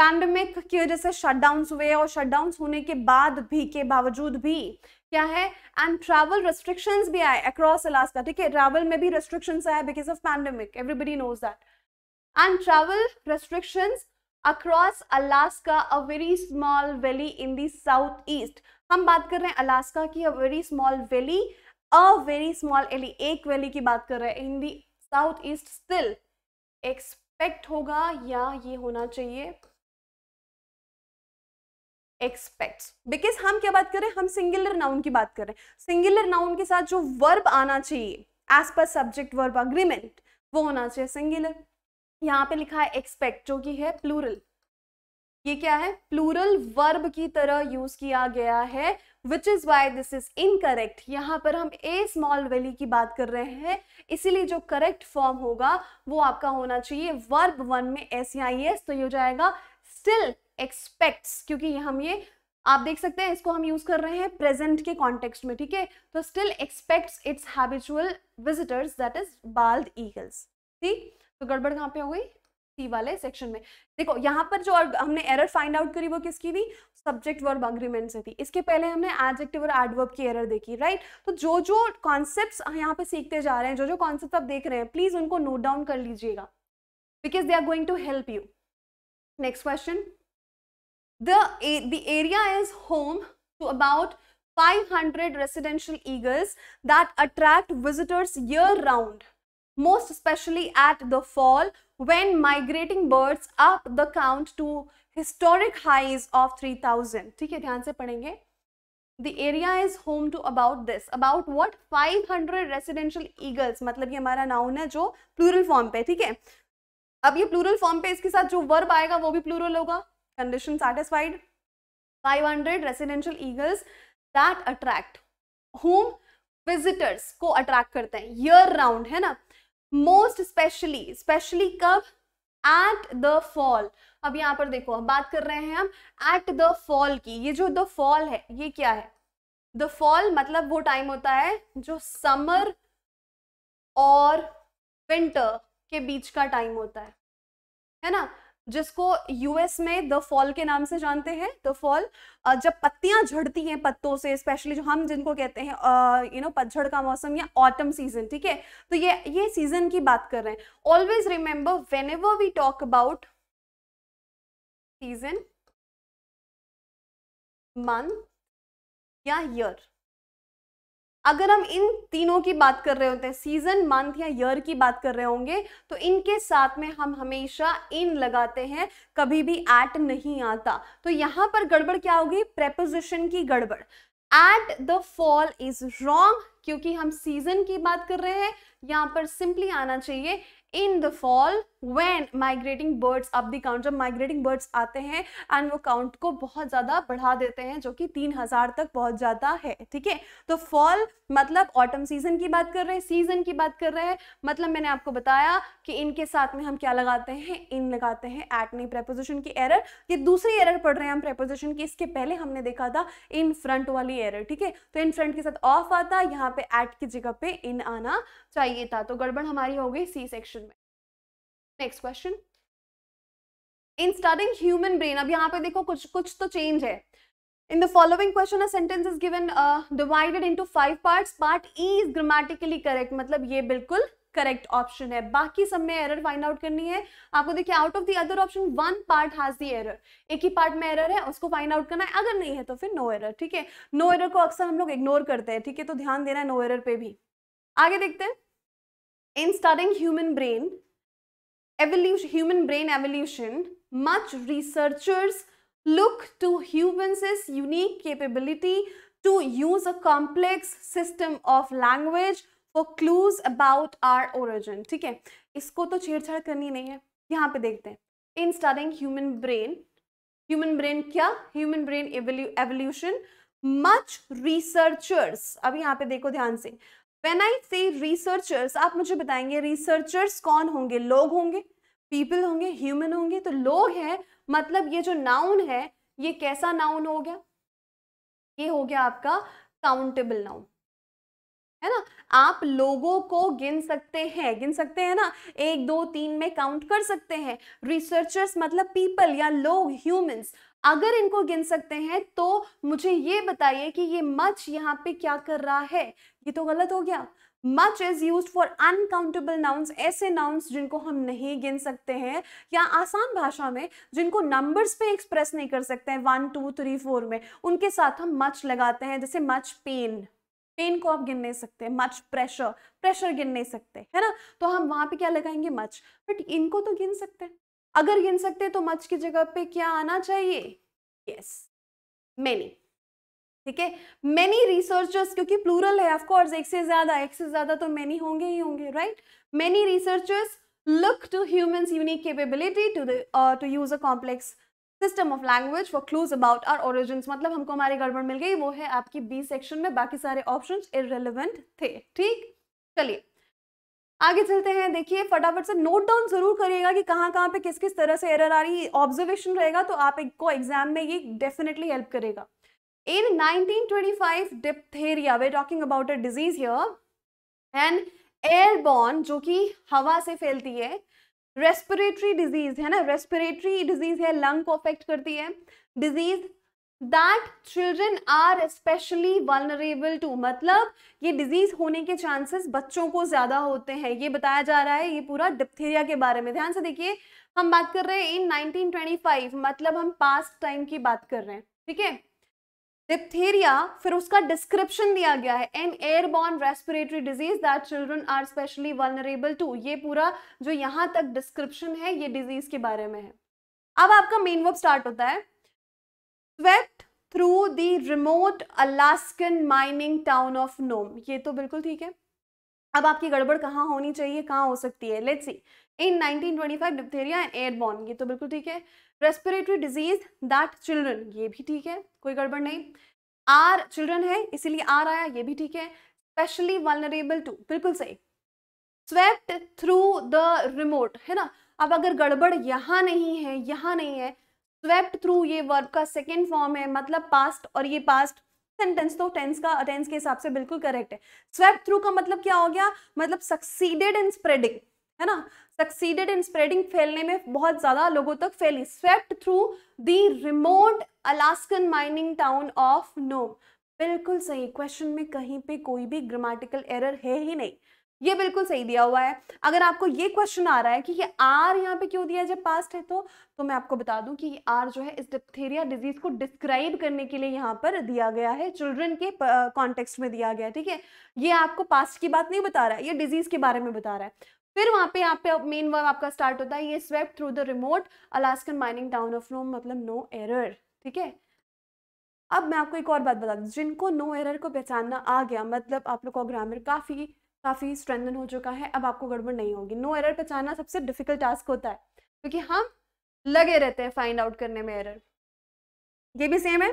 पैंडमिक की वजह से शटडाउन्स हुए और शटडाउंस होने के बाद भी के बावजूद भी क्या है एंड ट्रैवल रेस्ट्रिक्शंस भी आए अक्रॉस अलास्का ठीक है ट्रैवल में भी रेस्ट्रिक्शन आए because of pandemic everybody knows that and travel restriction across Alaska a very small valley in the south east हम बात कर रहे हैं अलास्का की a very small valley a very small valley एक वैली की बात कर रहे हैं in the south east still expect होगा या ये होना चाहिए एक्सपेक्ट बिकॉज हम क्या बात कर रहे हैं हम सिंगुलर नाउन की बात कर रहे हैं सिंगुलर नाउन के साथ जो वर्ब आना चाहिए as per subject verb agreement वो होना चाहिए सिंगुलर यहाँ पे लिखा है एक्सपेक्ट जो कि है प्लूरल ये क्या है प्लूरल वर्ब की तरह यूज किया गया है which is why this is incorrect यहाँ पर हम ए स्मॉल वैली की बात कर रहे हैं इसीलिए जो करेक्ट फॉर्म होगा वो आपका होना चाहिए वर्ब वन में एस या एस तो ये हो जाएगा स्टिल एक्सपेक्ट क्योंकि हम ये आप देख सकते हैं इसको हम यूज कर रहे हैं प्रेजेंट के कॉन्टेक्स्ट में ठीक है तो still expects its habitual visitors that is bald eagles ठीक तो गड़बड़ कहाँ पे हो गई सी वाले सेक्शन में देखो यहाँ पर जो हमने एरर फाइंड आउट करी वो किसकी थी सब्जेक्ट वर्ब अग्रीमेंट से थी इसके पहले हमने एडजेक्टिव और एडवर्ब की एरर देखी राइट तो जो जो कॉन्सेप्ट यहाँ पे सीखते जा रहे हैं जो जो कॉन्सेप्ट आप देख रहे हैं प्लीज उनको नोट डाउन कर लीजिएगा because they are going to help you next question the the area is home to about 500 residential eagles that attract visitors year round most especially at the fall when migrating birds up the count to historic highs of 3000 theek hai dhyan se padhenge the area is home to about this about what 500 residential eagles matlab ye hamara noun hai jo plural form पे theek hai ab ye plural form pe iske sath jo verb aayega wo bhi plural hoga condition satisfied 500 residential eagles that attract whom visitors ko attract karte hain year round hai na most specially specially कब at the fall अब यहाँ पर देखो अब बात कर रहे हैं हम एट द फॉल की ये जो द फॉल है ये क्या है द फॉल मतलब वो टाइम होता है जो समर और विंटर के बीच का टाइम होता है है ना जिसको यूएस में द फॉल के नाम से जानते हैं द फॉल जब पत्तियां झड़ती हैं पत्तों से स्पेशली जो हम जिनको कहते हैं यू नो पतझड़ का मौसम या ऑटम सीजन ठीक है तो ये ये सीजन की बात कर रहे हैं always remember whenever we talk about season month या ईयर अगर हम इन तीनों की बात कर रहे होते हैं सीजन मंथ या ईयर की बात कर रहे होंगे तो इनके साथ में हम हमेशा इन लगाते हैं कभी भी एट नहीं आता तो यहाँ पर गड़बड़ क्या होगी प्रेपोजिशन की गड़बड़ at the fall is wrong क्योंकि हम सीजन की बात कर रहे हैं यहाँ पर सिंपली आना चाहिए in the fall when migrating birds अब the काउंट जब माइग्रेटिंग बर्ड्स आते हैं एंड वो काउंट को बहुत ज़्यादा बढ़ा देते हैं जो कि हजार तक पहुँच जाता है ठीक है तो फॉल मतलब ऑटम सीजन की बात कर रहे हैं सीजन की बात कर रहे हैं मतलब मैंने आपको बताया कि इनके साथ में हम क्या लगाते हैं इन लगाते हैं एट नहीं प्रेपोजिशन की एरर ये दूसरी एरर पढ़ रहे हैं हम प्रेपोजिशन की इसके पहले हमने देखा था इन फ्रंट वाली एरर ठीक है तो इन फ्रंट के साथ ऑफ आता यहाँ पे एट की जगह पे इन आना चाहिए था तो गड़बड़ हमारी हो गई सी सेक्शन में next question in studying human brain अब यहाँ पे देखो कुछ कुछ तो चेंज है in the following question a sentence is given divided into five parts part E is grammatically correct मतलब ये बिल्कुल करेक्ट ऑप्शन है बाकी सब में एरर फाइंड आउट करनी है आपको देखिए out of the other option one part has the error एक ही पार्ट में एरर है उसको फाइंड आउट करना है अगर नहीं है तो फिर नो एरर ठीक है नो एरर को अक्सर हम लोग इग्नोर करते हैं ठीक है तो ध्यान देना है नो एरर पे भी आगे देखते हैं in starting human brain evolution, human brain evolution, much researchers look to humans' unique capability to use a complex system of language for clues about our origin. ठीक है इसको तो छेड़छाड़ karni nahi hai yahan pe dekhte hain in studying human brain human brain kya human brain evolution much researchers ab yahan pe dekho dhyan se when I say researchers आप मुझे बताएंगे researchers कौन होंगे लोग होंगे पीपल होंगे human होंगे तो लोग हैं मतलब ये जो नाउन है ये कैसा नाउन हो गया ये हो गया आपका काउंटेबल नाउन है ना आप लोगों को गिन सकते हैं गिन सकते हैं ना एक दो तीन में काउंट कर सकते हैं रिसर्चर्स मतलब पीपल या लोग ह्यूमंस अगर इनको गिन सकते हैं तो मुझे ये बताइए कि ये मच यहाँ पे क्या कर रहा है ये तो गलत हो गया much is use for uncountable nouns ऐसे नाउन्स जिनको हम नहीं गिन सकते हैं या आसान भाषा में जिनको नंबर्स पे एक्सप्रेस नहीं कर सकते हैं वन टू थ्री फोर में उनके साथ हम मच लगाते हैं जैसे मच पेन पेन को आप गिन नहीं सकते मच प्रेशर प्रेशर गिन नहीं सकते है ना तो हम वहां पे क्या लगाएंगे मच बट इनको तो गिन सकते हैं अगर गिन सकते तो मच की जगह पे क्या आना चाहिए यस मैनी ठीक है मैनी रिसर्चर्स क्योंकि प्लूरल है ऑफकोर्स एक से ज्यादा एक से ज्यादा तो मैनी होंगे ही होंगे right many researchers look to human unique capability to to use a complex system of language for clues about our origin मतलब हमको हमारी गड़बड़ मिल गई वो है आपकी बी सेक्शन में बाकी सारे ऑप्शन इरेलीवेंट थे ठीक चलिए आगे चलते हैं देखिए फटाफट से नोट डाउन जरूर करिएगा कि कहाँ कहाँ पे किस किस तरह से एरर आ रही ऑब्जर्वेशन रहेगा तो आप को एग्जाम में ये डेफिनेटली हेल्प करेगा in 1925 diphtheria we talking about a disease and and airborne जो कि हवा से फैलती है रेस्पिरेटरी डिजीज है ना रेस्पिरेटरी डिजीज है लंग को अफेक्ट करती है disease that children are specially vulnerable to मतलब ये डिजीज होने के चांसेस बच्चों को ज्यादा होते हैं ये बताया जा रहा है ये पूरा डिप्थेरिया के बारे में ध्यान से देखिए हम बात कर रहे हैं इन 1925 मतलब हम पास्ट टाइम की बात कर रहे हैं ठीक है डिप्थेरिया फिर उसका डिस्क्रिप्शन दिया गया है an airborne respiratory disease that children are specially vulnerable to ये पूरा जो यहाँ तक डिस्क्रिप्शन है ये डिजीज के बारे में है अब आपका मेन वर्क स्टार्ट होता है swept through the remote Alaskan mining town of Nome ये तो बिल्कुल ठीक है अब आपकी गड़बड़ कहाँ होनी चाहिए कहाँ हो सकती है let's see in 1925 diphtheria and airborne ये तो बिल्कुल ठीक है रेस्पिरेटरी डिजीज दैट चिल्ड्रन ये भी ठीक है कोई गड़बड़ नहीं आर चिल्ड्रन है इसीलिए आर आया ये भी ठीक है स्पेशली वनरेबल टू बिल्कुल सही स्वेप्ट थ्रू द रिमोट है ना अब अगर गड़बड़ यहाँ नहीं है यहाँ नहीं है स्वेप्ट थ्रू ये वर्ब का सेकेंड फॉर्म है मतलब पास्ट और ये पास्ट सेंटेंस तो टेंस का टेंस के हिसाब से बिल्कुल करेक्ट है स्वेप थ्रू का मतलब क्या हो गया मतलब सक्सीडेड इन स्प्रेडिंग है ना सक्सीडेड इन स्प्रेडिंग फैलने में बहुत ज्यादा लोगों तक फैली swept through the remote Alaskan mining town of Nome बिल्कुल सही क्वेश्चन में कहीं पे कोई भी ग्रामेटिकल एरर है ही नहीं ये बिल्कुल सही दिया हुआ है अगर आपको ये क्वेश्चन आ रहा है कि ये आर यहाँ पे क्यों दिया है जब पास्ट है तो तो मैं आपको बता दूं कि ये आर जो है इस डिप्थेरिया डिजीज को डिस्क्राइब करने के लिए यहाँ पर दिया गया है चिल्ड्रन के कॉन्टेक्स्ट में दिया गया है ठीक है ये आपको पास्ट की बात नहीं बता रहा है ये डिजीज के बारे में बता रहा है फिर वहाँ पे यहाँ पे मेन वर्ब आपका स्टार्ट होता है ये swept through the remote Alaskan mining town of Rome मतलब नो एरर ठीक है अब मैं आपको एक और बात बता दू जिनको नो एरर को पहचानना आ गया मतलब आप लोग को ग्रामर काफ़ी काफ़ी स्ट्रेंथन हो चुका है अब आपको गड़बड़ नहीं होगी नो एरर पहचाना सबसे डिफिकल्ट टास्क होता है क्योंकि हम लगे रहते हैं फाइंड आउट करने में एरर ये भी सेम है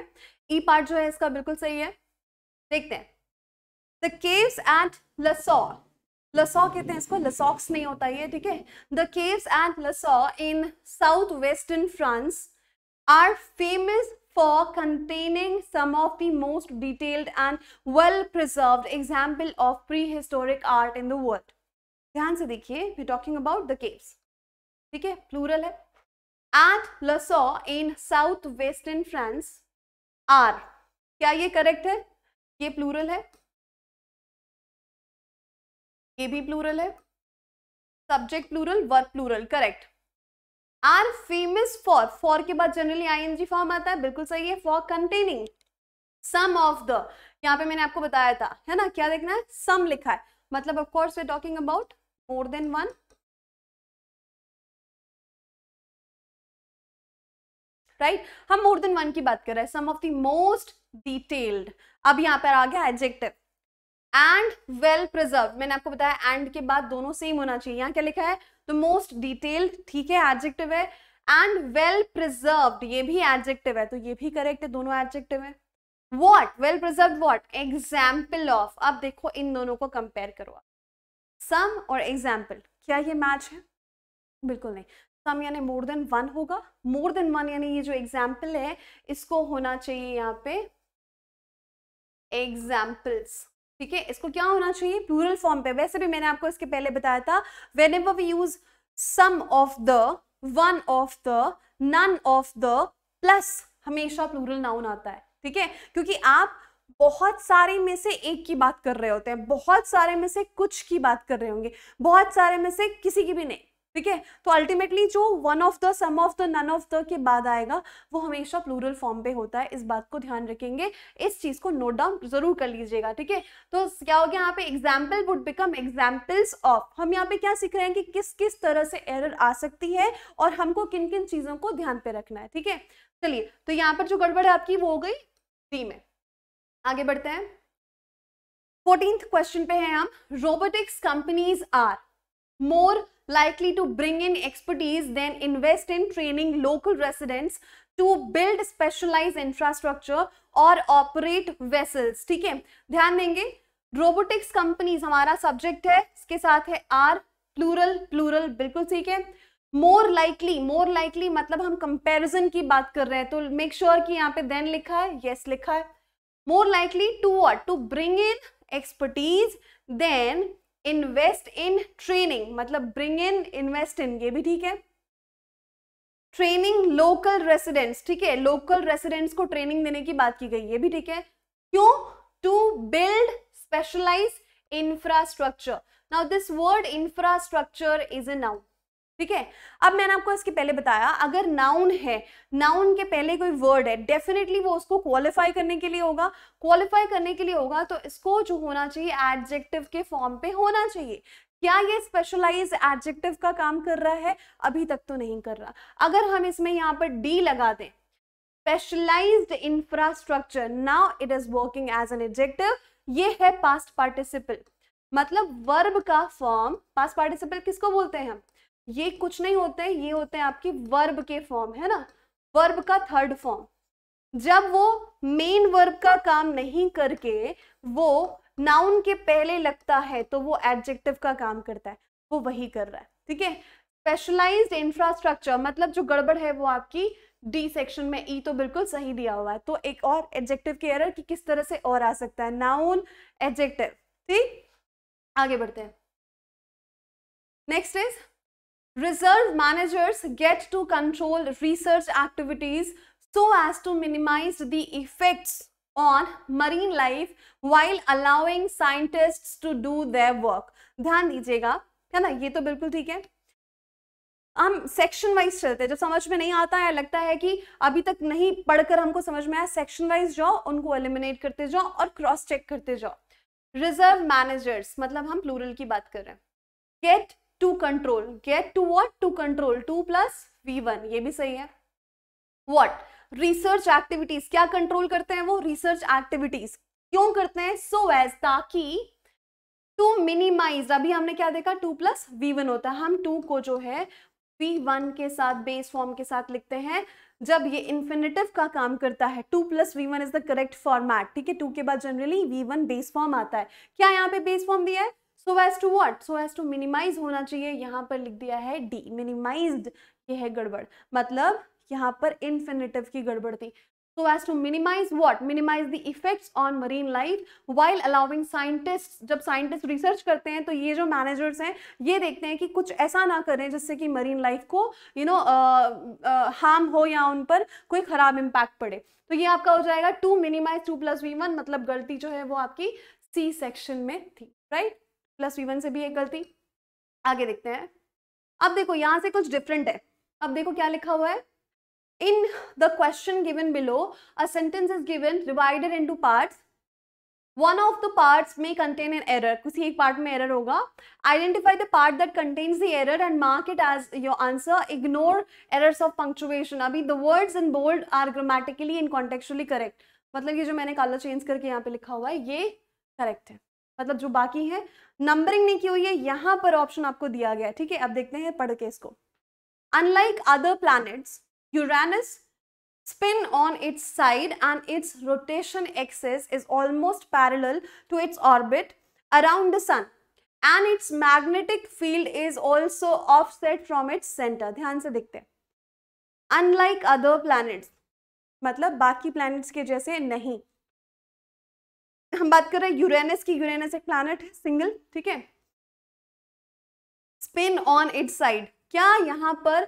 ई e पार्ट जो है इसका बिल्कुल सही है देखते हैं the caves at Lascaux Lascaux कहते हैं इसको लसॉक्स नहीं होता ये ठीक है the caves at Lascaux in south western France are famous for containing some of the most detailed and well-preserved example of prehistoric art in the world. ध्यान से देखिए we're talking about the caves. ठीक है plural है. And Lasaux in southwestern France are. क्या ये correct है? ये plural है. ये भी plural है. Subject plural, verb plural, correct. Are famous for for के बाद जनरली आई एनजी फॉर्म आता है बिल्कुल सही है for containing some of the यहाँ पे मैंने आपको बताया था है ना क्या देखना है सम लिखा है मतलब of course we talking about more than one right हम मोर देन वन की बात कर रहे हैं some of the most detailed अब यहाँ पर आ गया एडजेक्टिव एंड वेल प्रिजर्व मैंने आपको बताया एंड के बाद दोनों सेम होना चाहिए यहाँ क्या लिखा है द मोस्ट डिटेल्ड ठीक है एडजेक्टिव है एंड वेल प्रिजर्व ये भी एडजेक्टिव है तो ये भी करेक्ट है दोनों एडजेक्टिव है what well preserve what example of अब देखो इन दोनों को कंपेयर करो आप सम और एग्जाम्पल क्या ये मैच है बिल्कुल नहीं सम यानी मोर देन वन होगा मोर देन वन यानी ये जो एग्जाम्पल है इसको होना चाहिए यहाँ पे एग्जाम्पल्स ठीक है इसको क्या होना चाहिए प्लूरल फॉर्म पे वैसे भी मैंने आपको इसके पहले बताया था whenever we use some of the one of the none of the plus हमेशा प्लूरल नाउन आता है ठीक है क्योंकि आप बहुत सारे में से एक की बात कर रहे होते हैं बहुत सारे में से कुछ की बात कर रहे होंगे बहुत सारे में से किसी की भी नहीं ठीक है तो अल्टीमेटली जो one of the some of the none of the के बाद आएगा वो हमेशा प्लूरल फॉर्म पे होता है इस बात को ध्यान रखेंगे इस चीज को नोट डाउन जरूर कर लीजिएगा ठीक है तो क्या हो गया यहाँ पे example would become examples of हम यहाँ पे क्या सीख रहे हैं कि किस किस तरह से एरर आ सकती है और हमको किन किन चीजों को ध्यान पे रखना है ठीक है चलिए तो यहाँ पर जो गड़बड़ है आपकी वो हो गई डी में आगे बढ़ते हैं फोर्टींथ क्वेश्चन पे है हम robotics companies are more likely to bring in expertise than invest in training local residents to build specialized infrastructure or operate vessels theek hai dhyan denge robotics companies hamara subject hai iske sath hai are plural plural bilkul theek hai more likely more likely मतलब हम comparison की बात कर रहे हैं तो make sure sure कि यहाँ पे देन लिखा है यस yes लिखा है more likely to what to bring in expertise than invest in training मतलब ब्रिंग इन इन्वेस्ट इन ये भी ठीक है ट्रेनिंग लोकल रेसिडेंट्स ठीक है लोकल रेसिडेंट्स को ट्रेनिंग देने की बात की गई ये भी ठीक है क्यों to build specialise infrastructure now this word infrastructure is a now ठीक है अब मैंने आपको इसके पहले बताया अगर नाउन है नाउन के पहले कोई वर्ड है डेफिनेटली वो उसको क्वालिफाई करने के लिए होगा क्वालिफाई करने के लिए होगा तो इसको जो होना चाहिए एडजेक्टिव के फॉर्म पे होना चाहिए क्या ये स्पेशलाइज एडजेक्टिव का काम कर रहा है अभी तक तो नहीं कर रहा अगर हम इसमें यहाँ पर डी लगा दें specialised infrastructure now it is working as an adjective ये है पास्ट पार्टिसिपल मतलब वर्ब का फॉर्म पास्ट पार्टिसिपल किसको बोलते हैं हम ये कुछ नहीं होते ये होते हैं आपके वर्ब के फॉर्म है ना वर्ब का थर्ड फॉर्म जब वो मेन वर्ब का काम नहीं करके वो नाउन के पहले लगता है तो वो एडजेक्टिव का काम करता है वो वही कर रहा है ठीक है स्पेशलाइज्ड इंफ्रास्ट्रक्चर मतलब जो गड़बड़ है वो आपकी डी सेक्शन में ई e तो बिल्कुल सही दिया हुआ है तो एक और एडजेक्टिव के एरर की किस तरह से और आ सकता है नाउन एडजेक्टिव ठीक आगे बढ़ते हैं next is Reserve managers get to control research activities so as to minimize the effects on marine life while allowing scientists to do their work. ध्यान दीजिएगा है ना ये तो बिल्कुल ठीक है हम सेक्शन वाइज चलते हैं जब समझ में नहीं आता है लगता है कि अभी तक नहीं पढ़कर हमको समझ में आया सेक्शन वाइज जाओ उनको एलिमिनेट करते जाओ और क्रॉस चेक करते जाओ रिजर्व मैनेजर्स मतलब हम प्लूरल की बात कर रहे हैं get to control get to what to control to plus V one ये भी सही है वॉट रिसर्च एक्टिविटीज क्या कंट्रोल करते हैं वो रिसर्च एक्टिविटीज क्यों करते हैं सो एज ताकि टू मिनिमाइज अभी हमने क्या देखा टू प्लस वी वन होता है हम टू को जो है वी वन के साथ बेस फॉर्म के साथ लिखते हैं जब ये इन्फिनेटिव का काम करता है to plus V one is the correct format ठीक है टू के बाद generally V one base form आता है क्या यहाँ पे बेस फॉर्म दिया है so as to what so as to minimise होना चाहिए यहाँ पर लिख दिया है डी मिनिमाइज ये है गड़बड़ मतलब यहाँ पर इन्फिनेटिव की गड़बड़ थी so as to minimise what minimise the effects on marine life while allowing scientist जब साइंटिस्ट रिसर्च करते हैं तो ये जो मैनेजर्स हैं ये देखते हैं कि कुछ ऐसा ना करें जिससे कि मरीन लाइफ को यू नो हार्म हो या उन पर कोई ख़राब इम्पैक्ट पड़े तो ये आपका हो जाएगा to minimise to plus V one मतलब गलती जो है वो आपकी सी सेक्शन में थी राइट right? प्लस वी से भी एक गलती आगे देखते हैं अब देखो यहां से कुछ डिफरेंट है अब देखो क्या लिखा हुआ है in the question given below a sentence is given divided into part one of the part may contain an error किसी एक पार्ट में एरर होगा identify the part that contains the error and mark it as your answer ignore errors of punctuation अभी the words in bold are grammatically in contextually correct मतलब ये जो मैंने कलर चेंज करके यहाँ पे लिखा हुआ है ये करेक्ट है मतलब जो बाकी है नंबरिंग नहीं की हुई है यहां पर ऑप्शन आपको दिया गया है ठीक है अब देखते हैं पढ़ के इसको unlike other planets Uranus spin on its side and its rotation axis is almost parallel to its orbit around the sun and its magnetic field is also offset from its centre ध्यान से देखते हैं unlike other plan मतलब बाकी plan के जैसे नहीं हम बात कर रहे हैं यूरेनस की यूरेनस एक प्लान है सिंगल ठीक है स्पिन ऑन इट साइड क्या यहां पर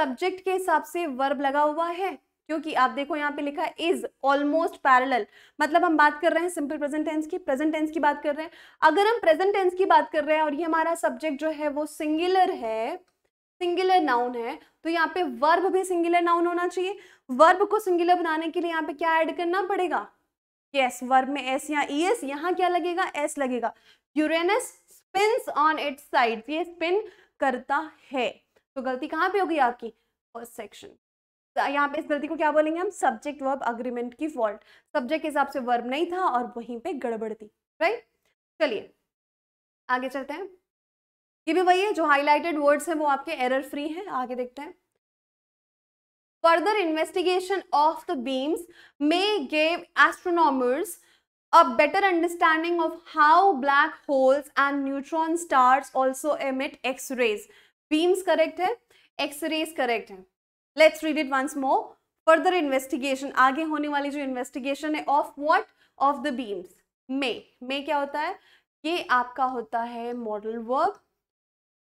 सब्जेक्ट के हिसाब से वर्ब लगा हुआ है क्योंकि आप देखो यहाँ पे लिखा है इज ऑलमोस्ट पैरेलल मतलब हम बात कर रहे हैं सिंपल प्रेजेंट टेंस की प्रेजेंट टेंस की बात कर रहे हैं अगर हम प्रेजेंट टेंस की बात कर रहे हैं और ये हमारा सब्जेक्ट जो है वो सिंगुलर है सिंगुलर नाउन है तो यहाँ पे वर्ब भी सिंगुलर नाउन होना चाहिए वर्ब को सिंगुलर बनाने के लिए यहाँ पे क्या ऐड करना पड़ेगा यस वर्ब में एस या ई e एस यहाँ क्या लगेगा एस लगेगा Uranus spins on its side ये स्पिन करता है तो गलती कहाँ पे होगी आपकी फर्स्ट सेक्शन तो यहाँ पे इस गलती को क्या बोलेंगे हम सब्जेक्ट वर्ब अग्रीमेंट की फॉल्ट सब्जेक्ट के हिसाब से वर्ब नहीं था और वहीं पे गड़बड़ थी राइट चलिए आगे चलते हैं ये भी वही है जो हाईलाइटेड वर्ड्स हैं वो आपके एरर फ्री हैं आगे देखते हैं Further investigation of the beams may give astronomers a better understanding of how black holes and neutron stars also emit X-rays. Beams correct hai X-rays correct hai Let's read it once more. Further investigation, aage hone wali jo investigation hai of what? Of the beams. May. May kya hota hai ye aapka hota hai model verb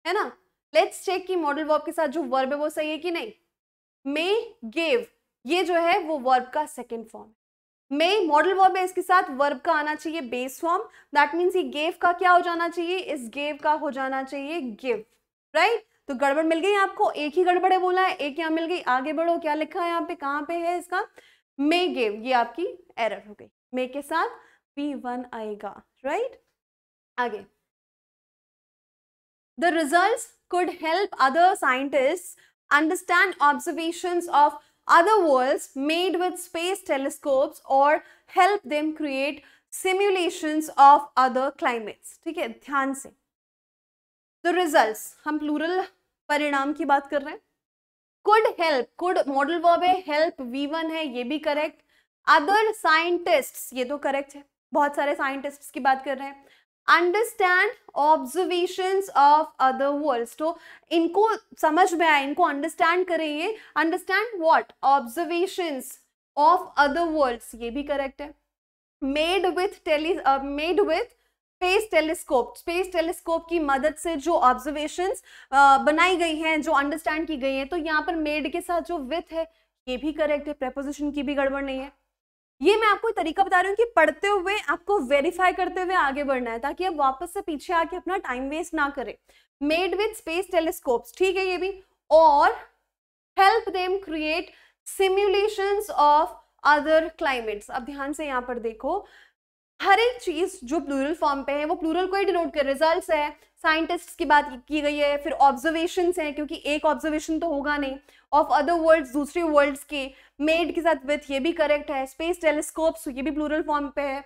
hai na let's check ki model verb ke sath jo verb hai wo sahi hai ki nahi may gave ये जो है वो verb का second form may modal verb है इसके साथ verb का आना चाहिए बेस फॉर्म दैट मीन्स ये गेव का क्या हो जाना चाहिए इस गेव का हो जाना चाहिए गिव राइट right? तो गड़बड़ मिल गई आपको एक ही गड़बड़ है बोला है एक यहाँ मिल गई आगे बढ़ो क्या लिखा है यहाँ पे कहाँ पे है इसका मे गेव ये आपकी एरर हो गई मे के साथ पी वन आएगा राइट आगे the result could help other scientist understand observations of other worlds made with space telescopes or help them create simulations of other climates. ठीक है ध्यान से the results हम plural परिणाम की बात कर रहे हैं could help could model verb है help v1 वन है ये भी करेक्ट अदर साइंटिस्ट्स ये तो करेक्ट है बहुत सारे साइंटिस्ट्स की बात कर रहे हैं understand observation of other world तो इनको समझ में आए इनको अंडरस्टैंड करेंगे understand what observation of other world ये भी करेक्ट है made with tele made with space telescope space telescope की मदद से जो ऑब्जर्वेशन uh, बनाई गई हैं जो अंडरस्टैंड की गई हैं तो यहाँ पर मेड के साथ जो विथ है ये भी करेक्ट है प्रेपोजिशन की भी गड़बड़ नहीं है ये मैं आपको तरीका बता रही हूँ कि पढ़ते हुए आपको वेरीफाई करते हुए आगे बढ़ना है ताकि आप वापस से पीछे आके अपना टाइम वेस्ट ना करें मेड विथ स्पेस टेलीस्कोप ठीक है ये भी और help them create simulation of other climates अब ध्यान से यहाँ पर देखो हर एक चीज जो प्लूरल फॉर्म पे है वो प्लूरल को ही डिनोट कर रिजल्ट है साइंटिस्ट की बात की गई है फिर ऑब्जर्वेशन है क्योंकि एक ऑब्जर्वेशन तो होगा नहीं ऑफ अदर वर्ल्ड दूसरी वर्ल्ड के मेड के साथ विथ ये भी करेक्ट है स्पेस टेलीस्कोप्स ये भी प्लूरल फॉर्म पे है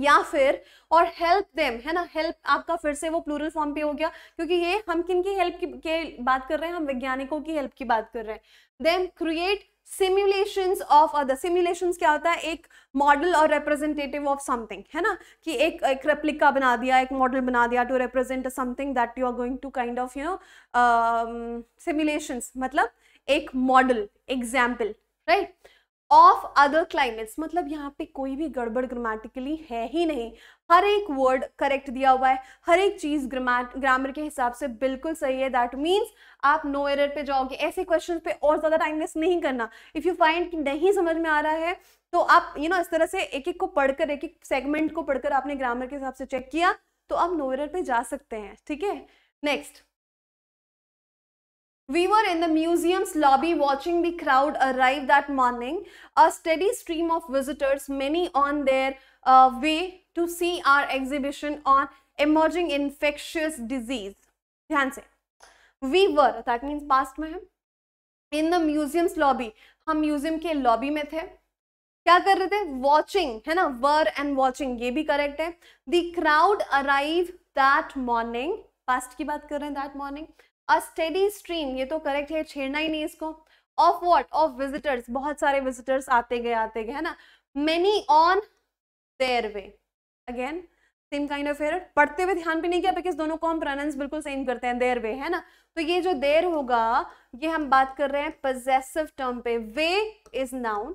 या फिर और हेल्प देम है ना हेल्प आपका फिर से वो प्लूरल फॉर्म पे हो गया क्योंकि ये हम किन की हेल्प की के बात कर रहे हैं हम वैज्ञानिकों की हेल्प की बात कर रहे हैं them create simulation of other simulation क्या होता है एक मॉडल और रिप्रेजेंटेटिव ऑफ समथिंग है ना कि एक एक रेप्लिका बना दिया एक मॉडल बना दिया to represent something that you are going to kind of you know simulation मतलब एक model example right of other climates मतलब यहाँ पे कोई भी गड़बड़ ग्रामेटिकली है ही नहीं हर एक वर्ड करेक्ट दिया हुआ है हर एक चीज ग्रामर के हिसाब से बिल्कुल सही है दैट मीन्स आप नो no एरर पे जाओगे ऐसे क्वेश्चन पे और ज्यादा टाइम वेस्ट नहीं करना इफ यू फाइंड कि नहीं समझ में आ रहा है तो आप यू you नो know, इस तरह से एक एक को पढ़कर एक एक सेगमेंट को पढ़कर आपने ग्रामर के हिसाब से चेक किया तो आप नो एरर पे जा सकते हैं ठीक है next We were in the museum's lobby watching the crowd arrive that morning, a steady stream of visitors, many on their uh, way to see our exhibition on emerging infectious disease. ध्यान we were, that means past में है in the museum's lobby, हम museum ke lobby में थे क्या कर रहे थे Watching. है na? Were and watching. Ye bhi correct hai. The crowd arrived that morning. Past ki baat रहे हैं दैट अ स्टेडी स्ट्रीम ये तो करेक्ट है छेड़ना ही नहीं इसको ऑफ वॉट ऑफ विजिटर्स बहुत सारे विजिटर्स आते गए आते गए है ना many on their way again same kind of error पढ़ते हुए ध्यान भी नहीं किया बिकॉज दोनों को हम प्रोनाउंस बिल्कुल सेम करते हैं देयर वे है ना तो ये जो देर होगा ये हम बात कर रहे हैं पजेसिव टर्म पे वे इज नाउन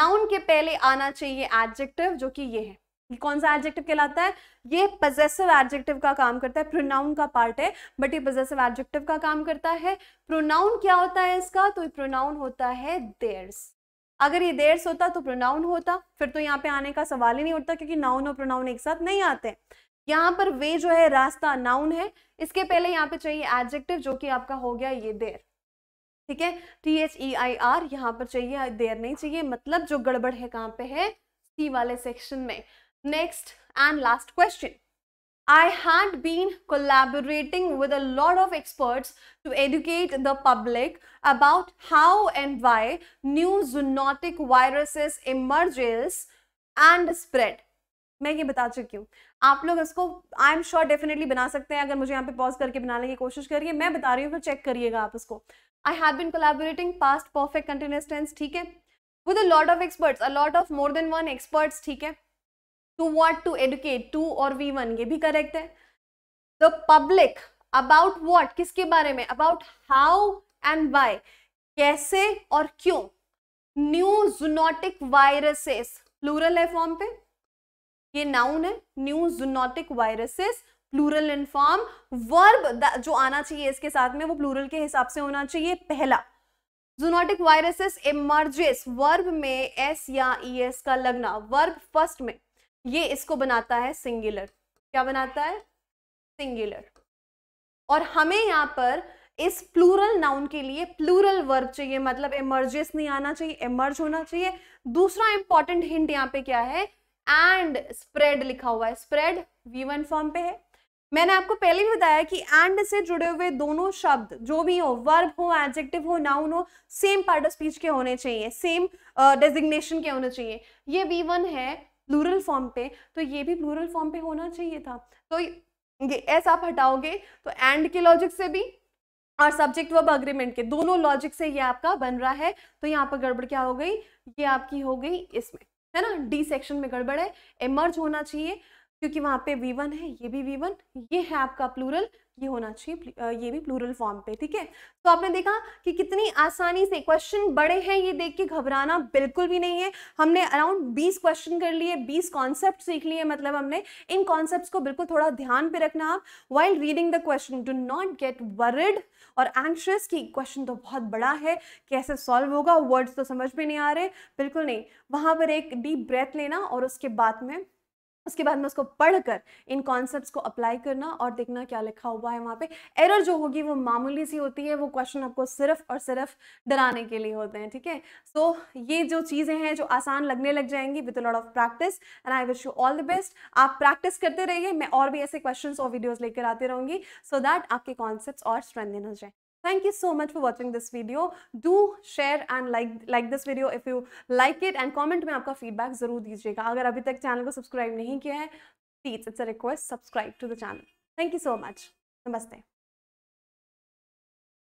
नाउन के पहले आना चाहिए एडजेक्टिव जो कि ये है ये कौन सा एडजेक्टिव कहलाता है ये पजेसिव एडजेक्टिव का काम करता है प्रोनाउन का पार्ट है बट ये पजेसिव एडजेक्टिव का काम करता है प्रोनाउन क्या होता है इसका तो प्रोनाउन होता है देयर्स अगर ये देयर्स होता तो प्रोनाउन होता फिर तो यहाँ पे आने का सवाल ही नहीं उठता क्योंकि नाउन और प्रोनाउन एक साथ नहीं आते यहाँ पर वे जो है रास्ता नाउन है इसके पहले यहाँ पे चाहिए एडजेक्टिव जो कि आपका हो गया ये देर ठीक है T H E I R यहाँ पर चाहिए देर नहीं चाहिए मतलब जो गड़बड़ है कहाँ पे है सी वाले सेक्शन में Next and last question. I had been collaborating with a lot of experts to educate the public about how and why new zoonotic viruses emerges and spread. मैं ये बता चुकी हूँ आप लोग इसको आई एम श्योर डेफिनेटली बना सकते हैं अगर मुझे यहाँ पे पॉज करके बनाने की कोशिश करिए मैं बता रही हूँ तो चेक करिएगा आप इसको I have been collaborating past perfect continuous tense ठीक है with a lot of experts a lot of more than one experts ठीक है to what to educate to और वी वन ये भी करेक्ट है द पब्लिक अबाउट वॉट किसके बारे में अबाउट हाउ एंड वाई कैसे और क्यों न्यू जूनोटिक वायरसेस प्लूरल है फॉर्म पे ये नाउन है new zoonotic viruses plural in form verb जो आना चाहिए इसके साथ में वो प्लूरल के हिसाब से होना चाहिए पहला जूनोटिक वायरसेस इमर्जेस वर्ब में एस या ई e एस का लगना वर्ब फर्स्ट में ये इसको बनाता है सिंगुलर क्या बनाता है सिंगुलर और हमें यहाँ पर इस प्लूरल नाउन के लिए प्लूरल वर्ब चाहिए मतलब इमर्जेस नहीं आना चाहिए इमर्ज होना चाहिए दूसरा इंपॉर्टेंट हिंट यहाँ पे क्या है एंड स्प्रेड लिखा हुआ है स्प्रेड वी वन फॉर्म पे है मैंने आपको पहले भी बताया कि एंड से जुड़े हुए दोनों शब्द जो भी हो वर्ब हो एडजेक्टिव हो नाउन हो सेम पार्ट ऑफ स्पीच के होने चाहिए सेम डेजिग्नेशन uh, के होने चाहिए ये वी वन है प्लूरल फॉर्म पे तो ये भी प्लूरल फॉर्म पे होना चाहिए था तो ये ऐसा आप हटाओगे तो एंड के लॉजिक से भी और सब्जेक्ट वर्ब अग्रीमेंट के दोनों लॉजिक से ये आपका बन रहा है तो यहाँ पर गड़बड़ क्या हो गई ये आपकी हो गई इसमें है ना डी सेक्शन में गड़बड़ है एमर्ज होना चाहिए क्योंकि वहाँ पे वी वन है ये भी वी वन ये है आपका प्लूरल ये होना चाहिए ये भी प्लूरल फॉर्म पे ठीक है तो आपने देखा कि कितनी आसानी से क्वेश्चन बड़े हैं ये देख के घबराना बिल्कुल भी नहीं है हमने अराउंड 20 क्वेश्चन कर लिए 20 कॉन्सेप्ट सीख लिए मतलब हमने इन कॉन्सेप्ट को बिल्कुल थोड़ा ध्यान पे रखना आप while reading the question do not get worried और एंशियस कि क्वेश्चन तो बहुत बड़ा है कैसे सॉल्व होगा वर्ड्स तो समझ में नहीं आ रहे बिल्कुल नहीं वहाँ पर एक डीप ब्रेथ लेना और उसके बाद में उसके बाद में उसको पढ़कर इन कॉन्सेप्ट्स को अप्लाई करना और देखना क्या लिखा हुआ है वहाँ पे एरर जो होगी वो मामूली सी होती है वो क्वेश्चन आपको सिर्फ और सिर्फ डराने के लिए होते हैं ठीक है सो ये जो चीज़ें हैं जो आसान लगने लग जाएंगी with lot of practice and I wish you all the best आप प्रैक्टिस करते रहिए मैं और भी ऐसे क्वेश्चन और वीडियोज़ लेकर आते रहूँगी सो so दैट आपके कॉन्सेप्ट और स्ट्रेंथन हो जाए Thank you so much for watching this video. Do share and like like this video if you like it and comment mein aapka feedback zarur dijiyega agar abhi tak channel ko subscribe nahi kiya hai please it's a request subscribe to the channel thank you so much namaste